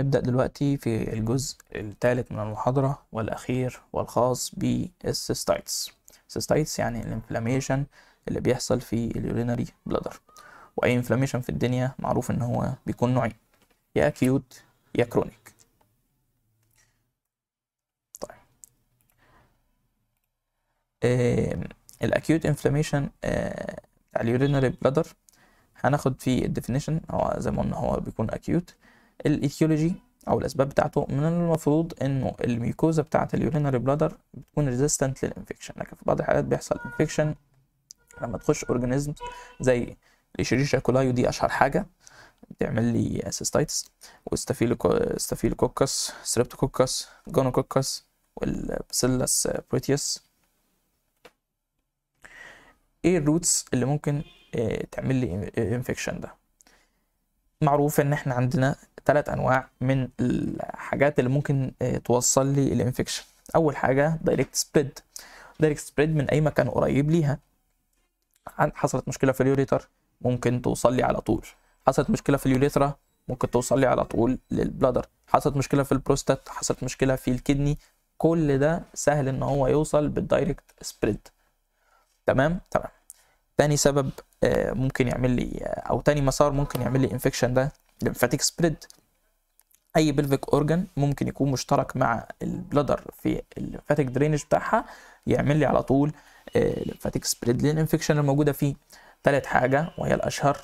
S1: نبدأ دلوقتي في الجزء الثالث من المحاضرة والأخير والخاص بالسيستايتس سيستايتس يعني الانفلاميشن اللي بيحصل في اليورينري بلادر واي انفلاميشن في الدنيا معروف ان هو بيكون نوعين يا اكيوت يا كرونيك طيب الاكيوت انفلاميشن آه، بتاع اليورينري بلادر هناخد فيه الديفينيشن هو زي ما قلنا هو بيكون اكيوت الايتيولوجي او الاسباب بتاعته من المفروض انه الميكوزا بتاعه اليورينري بلادر بتكون ريزيستنت للانفكشن لكن في بعض الحالات بيحصل انفكشن لما تخش اورجانيزم زي الاشيريشيا كولاي دي اشهر حاجه بتعمل لي اسيستايتس وستافيلوكوكس ستريبتوكوكس جونوكوكس والبسيلس بروتيوس ايه الروتس اللي ممكن آه، تعمل لي انفكشن آه، ده معروف ان احنا عندنا ثلاث انواع من الحاجات اللي ممكن آه، توصل لي الانفكشن اول حاجه دايركت سبريد دايركت سبريد من اي مكان قريب ليها حصلت مشكله في اليوريتر ممكن توصل لي على طول حصلت مشكله في اليوريترا ممكن توصل لي على طول للبلادر حصلت مشكله في البروستات حصلت مشكله في الكدني كل ده سهل ان هو يوصل بالدايركت سبريد تمام تمام تاني سبب آه، ممكن يعمل لي آه، او تاني مسار ممكن يعمل لي انفكشن ده الليمفاتيك سبريد اي بلفيك اورجن ممكن يكون مشترك مع البلادر في الليمفاتيك درينج بتاعها يعمل لي على طول الليمفاتيك سبريد للانفكشن الموجوده فيه ثالث حاجه وهي الاشهر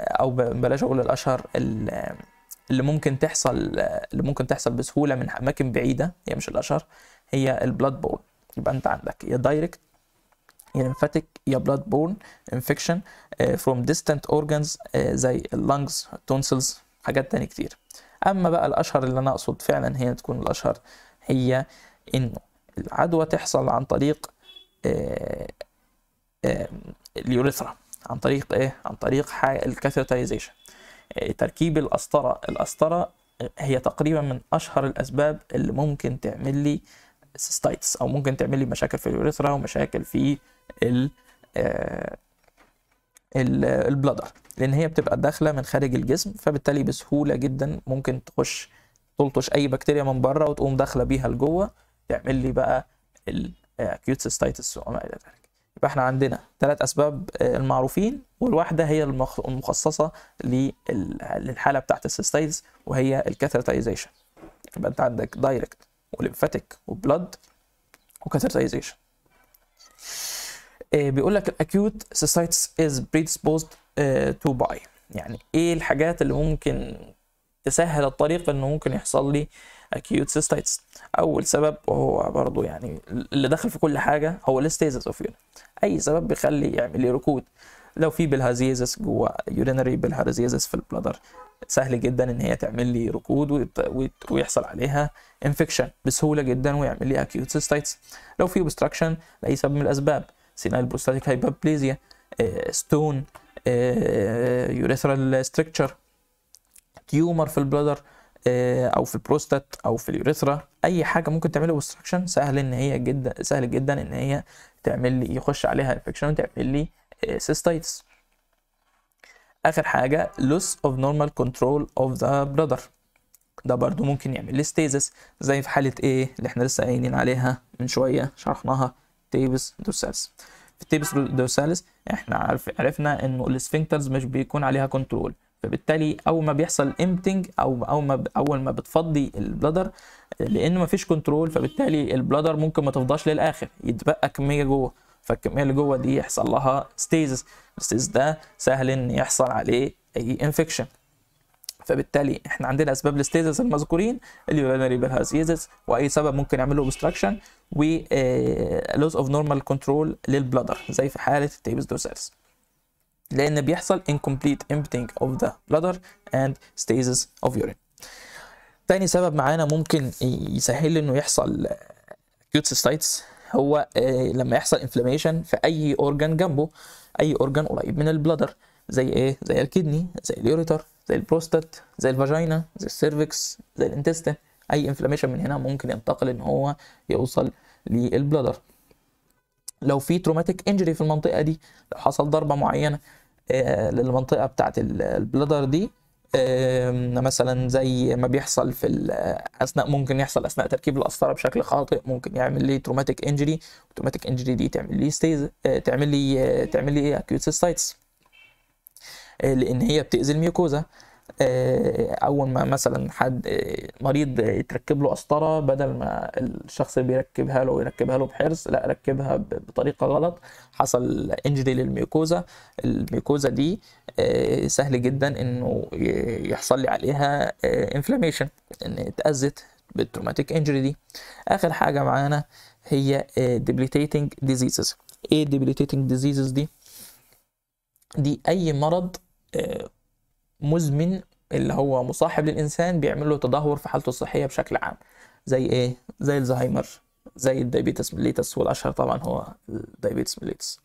S1: آه، او بلاش اقول الاشهر اللي ممكن تحصل آه، اللي ممكن تحصل بسهوله من اماكن بعيده هي مش الاشهر هي البلاد بول يبقى انت عندك يا دايركت يا لمفاتيك يا بلاد بورن انفكشن فروم ديستنت اورجانز زي اللنجز تونسلز حاجات تاني كتير اما بقى الاشهر اللي انا اقصد فعلا هي تكون الاشهر هي انه العدوى تحصل عن طريق آه، آه، اليوريثرا عن طريق ايه عن طريق الكاثيتيزيشن آه، تركيب القسطره القسطره هي تقريبا من اشهر الاسباب اللي ممكن تعمل لي سيستايتس او ممكن تعمل لي مشاكل في اليوريثرا ومشاكل في البلدر لان هي بتبقى داخله من خارج الجسم فبالتالي بسهوله جدا ممكن تخش تلطش اي بكتيريا من بره وتقوم داخله بيها لجوه تعمل لي بقى الاكيوت سيستايتس وما الى ذلك يبقى احنا عندنا ثلاث اسباب آه، المعروفين والواحده هي المخصصه للحاله بتاعت السيستايتس وهي الكاثرتايزيشن يبقى انت عندك دايركت وليمفاتيك وبلد وكاثرتايزيشن آه، بيقول لك الاكيوت سيسايتس از predisposed تو آه، باي يعني ايه الحاجات اللي ممكن تسهل الطريق انه ممكن يحصل لي اكيوت سيستايتس اول سبب وهو برضو يعني اللي دخل في كل حاجه هو الاستيزس اوف اي سبب بيخلي يعمل لي ركود لو في بالهازيزس جوه يورينري بالهازيزس في البلادر سهل جدا ان هي تعمل لي ركود ويحصل عليها انفكشن بسهوله جدا ويعمل لي اكيوت سيستايتس لو في اوبستراكشن لاي سبب من الاسباب سينايل بروستاتيك هايبربليزيا ستون يوريثرال ستركتشر تيومر في البلادر آه، او في البروستات او في اليوريثرا اي حاجه ممكن تعمل اوبستراكشن سهل ان هي جدا سهل جدا ان هي تعمل لي يخش عليها انفكشن وتعمل لي سيستايتس آه، اخر حاجه لوس اوف نورمال كنترول اوف ذا برادر ده برضو ممكن يعمل لي زي في حاله ايه اللي احنا لسه قايلين عليها من شويه شرحناها التيبس دوسالس في التيبس دوسالس احنا عرف عرفنا انه الاسفنكترز مش بيكون عليها كنترول فبالتالي اول ما بيحصل امبتنج او اول ما اول ما بتفضي البلادر لان مفيش كنترول فبالتالي البلادر ممكن ما تفضاش للاخر يتبقى كميه جوه فالكميه اللي جوه دي يحصل لها ستيزس الستيز ده سهل ان يحصل عليه اي انفكشن فبالتالي احنا عندنا اسباب الاستيزس المذكورين اليورينري بالهازيزس واي سبب ممكن يعمل له اوبستراكشن و لوز اوف نورمال كنترول للبلادر زي في حاله التيبس دوسالس لان بيحصل incomplete emptying of the bladder and stasis of urine تاني سبب معانا ممكن يسهل انه يحصل acute cystitis هو آه، لما يحصل inflammation في اي اورجان جنبه اي اورجان قريب من البلادر زي ايه زي الكدني زي اليوريتر زي البروستات زي الفاجينا زي السيرفكس زي الانتستا اي انفلاميشن من هنا ممكن ينتقل ان هو يوصل للبلادر لو في تروماتيك انجري في المنطقه دي لو حصل ضربه معينه آه، للمنطقه بتاعه البلادر دي مثلا زي ما بيحصل في اثناء ممكن يحصل اثناء تركيب القسطره بشكل خاطئ ممكن يعمل لي تروماتيك انجري تروماتيك انجري دي تعمل لي ستيز آه، تعمل لي آه، تعمل لي اكيوت سايتس آه، لان هي بتاذي الميوكوزا آه، اول ما مثلا حد آه، مريض يتركب له قسطره بدل ما الشخص اللي بيركبها له يركبها له بحرص لا ركبها بطريقه غلط حصل انجري للميوكوزا الميوكوزا دي سهل جدا انه يحصل لي عليها انفلاميشن ان اتاذت بالتروماتيك انجري دي اخر حاجه معانا هي ديبليتيتنج ديزيزز ايه ديبليتيتنج ديزيزز دي دي اي مرض آه، مزمن اللي هو مصاحب للانسان بيعمل له تدهور في حالته الصحيه بشكل عام زي ايه زي الزهايمر زي الدايبيتس ميليتس والاشهر طبعا هو الدايبيتس ميليتس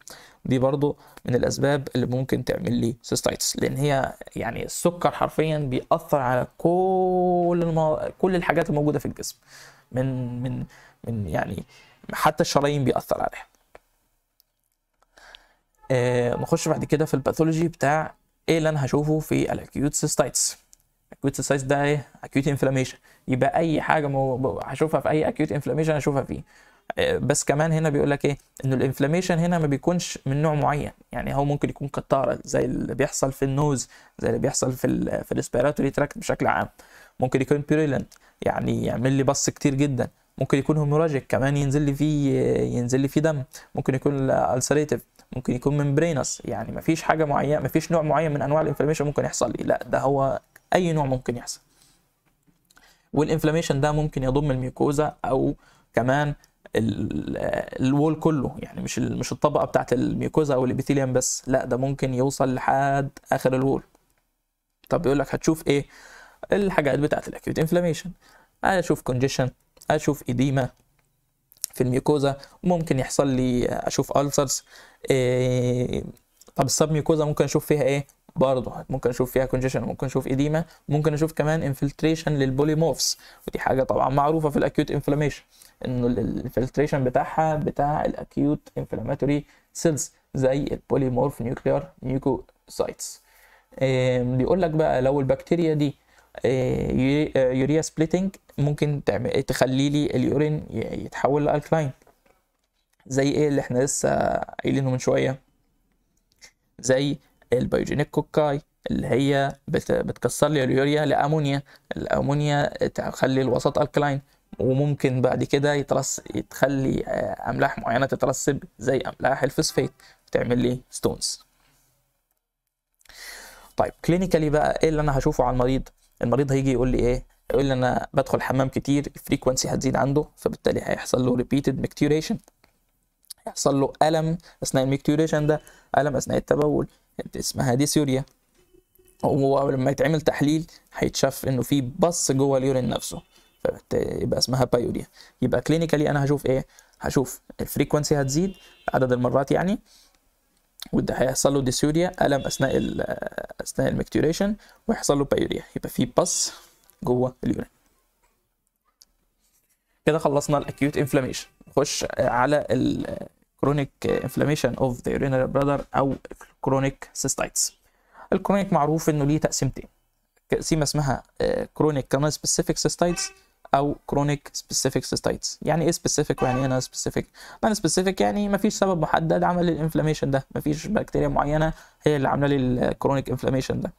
S1: دي برضو من الاسباب اللي ممكن تعمل لي سيستايتس لان هي يعني السكر حرفيا بيأثر على كل المو... كل الحاجات الموجوده في الجسم من من من يعني حتى الشرايين بيأثر عليها آه، نخش بعد كده في الباثولوجي بتاع ايه اللي انا هشوفه في الاكيوت سيستايتس الاكيوت سيستايتس ده ايه اكيوت انفلاميشن يبقى اي حاجه مو... هشوفها في اي اكيوت انفلاميشن هشوفها فيه آه، بس كمان هنا بيقول لك ايه ان الانفلاميشن هنا ما بيكونش من نوع معين يعني هو ممكن يكون كتاره زي اللي بيحصل في النوز زي اللي بيحصل في الـ في الريسبيراتوري تراكت بشكل عام ممكن يكون بيريلنت يعني يعمل لي بص كتير جدا ممكن يكون هيموراجيك كمان ينزل لي فيه ينزل لي فيه دم ممكن يكون السريتيف ممكن يكون ممبرينس يعني مفيش حاجه معينه مفيش نوع معين من انواع الانفلاميشن ممكن يحصل لي لا ده هو اي نوع ممكن يحصل والانفلاميشن ده ممكن يضم الميوكوزا او كمان الوول كله يعني مش مش الطبقه بتاعت الميوكوزا او الابيثيليوم بس لا ده ممكن يوصل لحد اخر الوول طب بيقول لك هتشوف ايه الحاجات بتاعت الاكيوت انفلاميشن هشوف كونجيشن اشوف ايديما في الميوكوزا ممكن يحصل لي اشوف ألسرز إيه، طب السب ميوكوزا ممكن اشوف فيها ايه برضه ممكن اشوف فيها كونجيشن ممكن اشوف اديما ممكن اشوف كمان انفلتريشن للبوليمورفز ودي حاجه طبعا معروفه في الاكيوت انفلاميشن انه الانفلتريشن بتاعها بتاع الاكيوت انفلاماتوري سيلز زي البوليمورف نيوكليار نيوكوسايتس بيقول لك بقى لو البكتيريا دي آه، يوريا آه، سبليتنج ممكن تعمل تخلي لي اليورين يتحول لالكلاين زي ايه اللي احنا لسه قايلينه من شويه زي البيوجينيك كوكاي اللي هي بتكسر لي اليوريا لامونيا الامونيا تخلي الوسط الكلاين وممكن بعد كده يترس تخلي آه، املاح معينه تترسب زي املاح الفوسفات تعمل لي ستونز طيب كلينيكالي بقى ايه اللي انا هشوفه على المريض المريض هيجي يقول لي ايه يقول لي انا بدخل حمام كتير الفريكونسي هتزيد عنده فبالتالي هيحصل له ريبيتد ميكتوريشن هيحصل له الم اثناء الميكتوريشن ده الم اثناء التبول اسمها ديسوريا ولما يتعمل تحليل هيتشاف انه في بص جوه اليورين نفسه يبقى اسمها بايوريا يبقى كلينيكالي انا هشوف ايه هشوف الفريكونسي هتزيد عدد المرات يعني وده هيحصل له ديسيوريا الم اثناء اثناء المكتوريشن ويحصل له بايوريا يبقى في بس جوه اليورين كده خلصنا الاكيوت انفلاميشن نخش آه، على الكرونيك انفلاميشن اوف ذا يورينري برادر او الكرونيك سيستايتس الكرونيك معروف انه ليه تقسيمتين تقسيمه اسمها كرونيك آه، كمان سبيسيفيك سيستايتس او كرونيك سبيسيفيك سيستايتس يعني ايه سبيسيفيك ويعني ايه سبيسيفيك معنى سبيسيفيك يعني مفيش سبب محدد عمل الانفلاميشن ده مفيش بكتيريا معينه هي اللي عامله لي الكرونيك انفلاميشن ده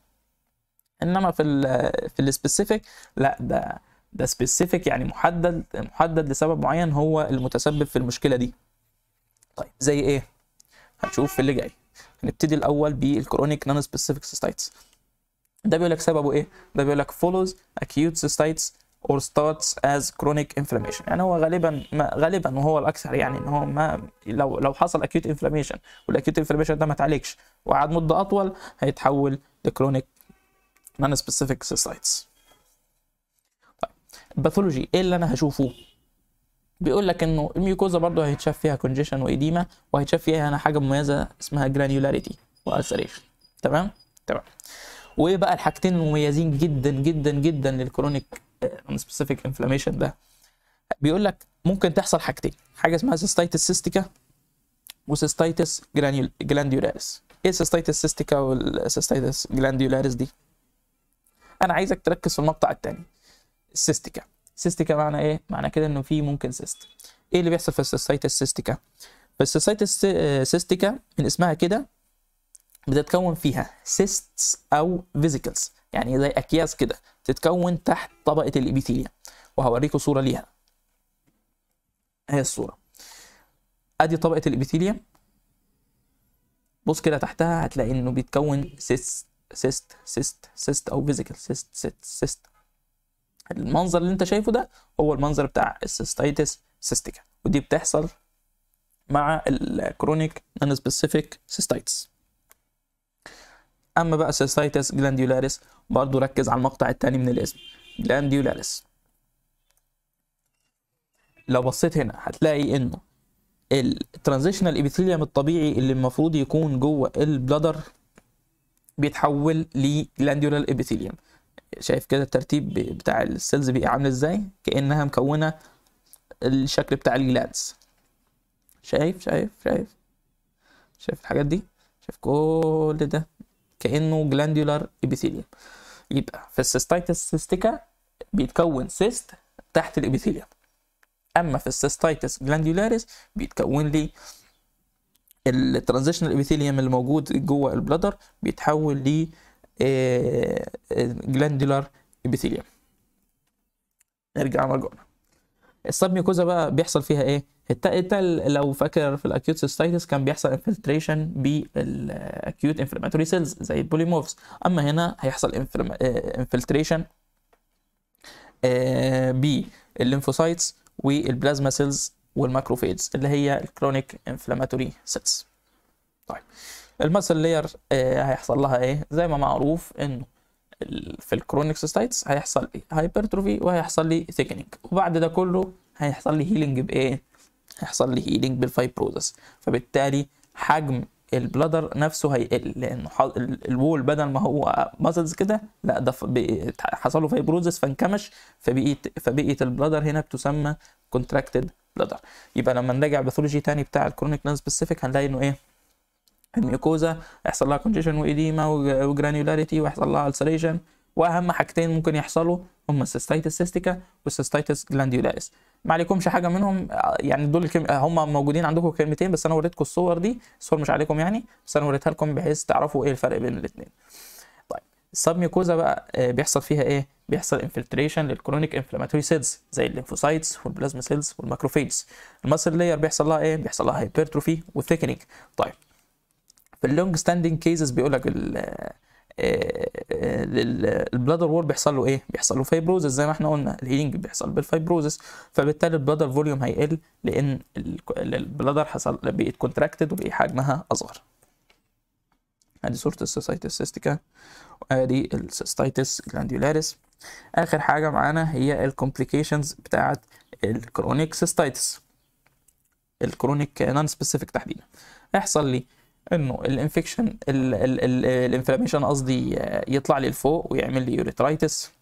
S1: انما في الـ في السبيسيفيك لا ده ده سبيسيفيك يعني محدد محدد لسبب معين هو المتسبب في المشكله دي طيب زي ايه هنشوف في اللي جاي هنبتدي الاول بالكرونيك نون سبيسيفيك سيستايتس ده بيقول لك سببه ايه ده بيقول لك follows acute cystites or starts as chronic inflammation يعني هو غالبا ما غالبا وهو الاكثر يعني ان هو ما لو لو حصل acute inflammation والacute inflammation ده ما اتعالجش وقعد مده اطول هيتحول لكرونيك non specific cystitis طيب الباثولوجي ايه اللي انا هشوفه بيقول لك انه الميوكوزا برضه هيتشاف فيها كونجيشن وايديما وهيتشاف فيها انا حاجه مميزه اسمها جرانيولاريتي والسريشن تمام تمام وايه بقى الحاجتين المميزين جدا جدا جدا للكرونيك non-specific inflammation ده بيقول لك ممكن تحصل حاجتين حاجه اسمها سيستايتس سيستيكا وسيستايتس جلانديولاريس ايه سيستايتس سيستيكا والسيستايتس جلانديولاريس دي انا عايزك تركز في المقطع الثاني السيستيكا سيستيكا معنى ايه معنى كده انه في ممكن سيست ايه اللي بيحصل في السيستايتس سيستيكا في فالسيستايتس سيستيكا من اسمها كده بتتكون فيها سيستس او فيزيكلز يعني زي اكياس كده تتكون تحت طبقة الإبيثيليا وهوريكم صورة ليها هي الصورة أدي طبقة الإبيثيليا بص كده تحتها هتلاقي إنه بيتكون سيست سيست سيست سيست أو فيزيكال سيست سيست سيست المنظر اللي أنت شايفه ده هو المنظر بتاع السيستيتس سيستيكا ودي بتحصل مع الكرونيك نون سبيسيفيك سيستيتس اما بقى سيستايتس جلانديولاريس برضو ركز على المقطع الثاني من الاسم جلانديولاريس لو بصيت هنا هتلاقي انه الترانزيشنال ابيثيليوم الطبيعي اللي المفروض يكون جوه البلادر بيتحول لجلانديولار ابيثيليوم شايف كده الترتيب بتاع السيلز بيبقى عامل ازاي كانها مكونه الشكل بتاع الجلانس شايف شايف شايف شايف الحاجات دي شايف كل ده كانه جلانديولار ابيثيليوم يبقى في السيستايتس سيستيكا بيتكون سيست تحت الابيثيليوم اما في السيستايتس جلانديولاريس بيتكون لي الترانزيشنال ابيثيليوم اللي موجود جوه البلادر بيتحول ل جلانديولار ابيثيليوم نرجع مرجعنا السب ميوكوزا بقى بيحصل فيها ايه التا التا لو فاكر في الاكيوت سيستايتس كان بيحصل انفلتريشن بالاكيوت انفلاماتوري سيلز زي البوليمورفز اما هنا هيحصل انفلتريشن بالليمفوسايتس والبلازما سيلز والماكروفيدز اللي هي الكرونيك انفلاماتوري سيلز طيب المسل لير آه، هيحصل لها ايه زي ما معروف انه في الكرونيك سيستايتس هيحصل لي هايبرتروفي وهيحصل لي ثيكنينج وبعد ده كله هيحصل لي هيلينج بايه هيحصل لي هيلينج بالفايبروزس فبالتالي حجم البلادر نفسه هيقل لان الوول بدل ما هو مازلز كده لا ده حصل له فايبروزس فانكمش فبقيت فبقيت البلادر هنا بتسمى كونتراكتد بلادر يبقى لما نراجع باثولوجي تاني بتاع الكرونيك نان سبيسيفيك هنلاقي انه ايه الميوكوزا يحصل لها كونجيشن واديما وجرانيولاريتي ويحصل لها السريشن واهم حاجتين ممكن يحصلوا هم السيستيتس سيستيكا والسيستيتس جلانديولاريس ما عليكمش حاجه منهم يعني دول الكم... هم موجودين عندكم كلمتين بس انا وريتكم الصور دي الصور مش عليكم يعني بس انا وريتها لكم بحيث تعرفوا ايه الفرق بين الاثنين طيب السبميوكوزا بقى آه، بيحصل فيها ايه بيحصل انفلتريشن للكرونيك انفلاماتوري سيلز زي الليمفوسايتس والبلازما سيلز والماكروفيجز المسل لاير بيحصل لها ايه بيحصل لها هايبرتروفي وثيكنينج طيب في اللونج ستاندنج كيسز بيقول لك البلادر وول بيحصل له ايه بيحصل له فيبروزس زي ما احنا قلنا الهيلينج بيحصل بالفيبروزس فبالتالي البلادر فوليوم هيقل لان البلادر حصل بقت كونتراكتد وبقي حجمها اصغر ادي صوره السيستيتس سيستيكا وادي السيستيتس جلانديولاريس اخر حاجه معانا هي الكومبليكيشنز بتاعه الكرونيك سيستيتس الكرونيك نون سبيسيفيك تحديدا يحصل لي انه الانفكشن الانفلاميشن قصدي آه، يطلع لي لفوق ويعمل لي يوريترايتس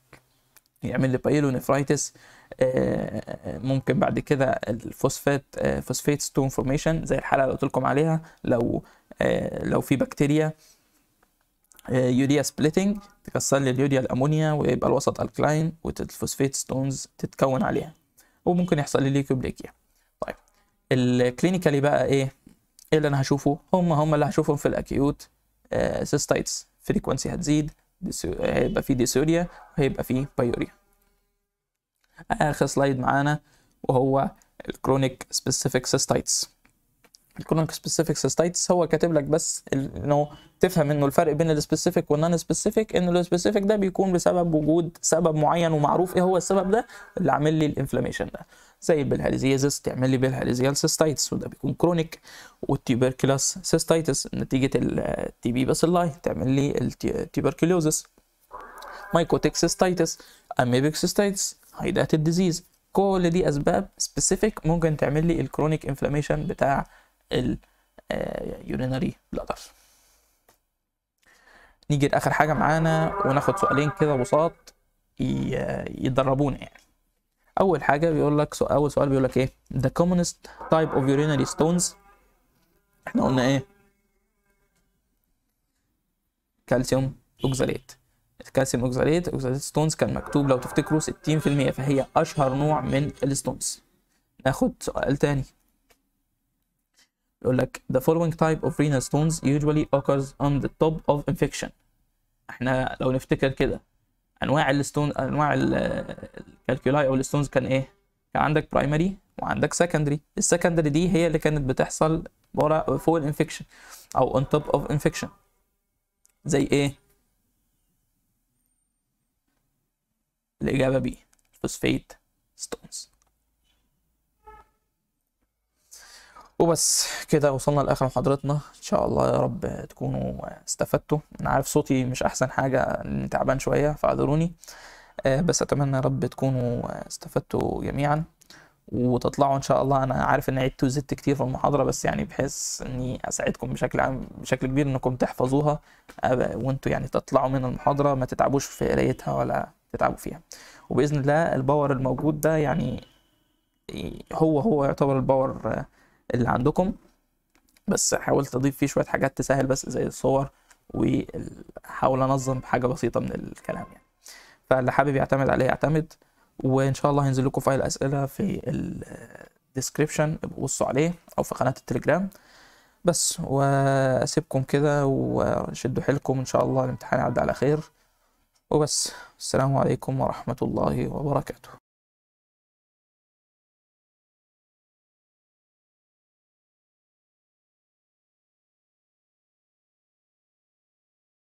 S1: يعمل لي بايلونيفرايتس آه، ممكن بعد كده الفوسفات فوسفيت ستون فورميشن زي الحلقه اللي قلت لكم عليها لو آه، لو في بكتيريا يوريا سبليتنج تكسر لي اليوريا الامونيا ويبقى الوسط الكلاين والفوسفيت ستونز تتكون عليها وممكن يحصل لي ليكوبليكيا طيب الكلينيكالي بقى ايه ايه اللي انا هشوفه هم هم اللي هشوفهم في الاكيوت سيستايتس آه، فريكوانسي هتزيد هيبقى في ديسوريا وهيبقى في بايوريا اخر سلايد معانا وهو الكرونيك سبيسيفيك سيستايتس الكرونيك سبيسيفيك سيستايتس هو كاتب لك بس انه تفهم انه الفرق بين السبيسيفيك والنون سبيسيفيك ان السبيسيفيك ده بيكون بسبب وجود سبب معين ومعروف ايه هو السبب ده اللي عامل لي الانفلاميشن ده زي البلهارزيازيس تعمل لي بالهارزيال سيستايتس وده بيكون كرونيك والتيبركلاس سيستايتس نتيجه التي بي بس باسيلاي تعمل لي التيبركلوزس مايكوتيك سيستايتس اميبيك سيستايتس هايدات الديزيز كل دي اسباب سبيسيفيك ممكن تعمل لي الكرونيك انفلاميشن بتاع اليورينري بلادر آه، نيجي لاخر حاجه معانا وناخد سؤالين كده بساط يدربونا يعني اول حاجه بيقول لك سؤال اول سؤال بيقول لك ايه the commonest type of urinary stones احنا قلنا ايه كالسيوم اوكساليت الكالسيوم اوكساليت اوكساليت ستونز كان مكتوب لو تفتكروا 60% فهي اشهر نوع من الستونز ناخد سؤال تاني يقول لك the following type of renal stones usually occurs on the top of infection احنا لو نفتكر كده انواع الستون انواع الكالكولاي او الستونز كان ايه كان عندك برايمري وعندك سكندري السكندري دي هي اللي كانت بتحصل ورا فوق الانفكشن او on top of infection زي ايه الاجابه بي فوسفيت ستونز وبس كده وصلنا لاخر محاضرتنا ان شاء الله يا رب تكونوا استفدتوا انا عارف صوتي مش احسن حاجه تعبان شويه فاعذروني آه، بس اتمنى يا رب تكونوا استفدتوا جميعا وتطلعوا ان شاء الله انا عارف ان عدت وزدت كتير في المحاضره بس يعني بحيث اني اساعدكم بشكل عام بشكل كبير انكم تحفظوها وانتوا يعني تطلعوا من المحاضره ما تتعبوش في قرايتها ولا تتعبوا فيها وباذن الله الباور الموجود ده يعني هو هو يعتبر الباور اللي عندكم بس حاول تضيف فيه شويه حاجات تسهل بس زي الصور وحاول انظم حاجه بسيطه من الكلام يعني فاللي حابب يعتمد عليه يعتمد وان شاء الله هينزل لكم فايل اسئله في الديسكريبشن بصوا عليه او في قناه التليجرام بس واسيبكم كده وشدوا حيلكم ان شاء الله الامتحان يعدي على خير وبس السلام عليكم ورحمه الله وبركاته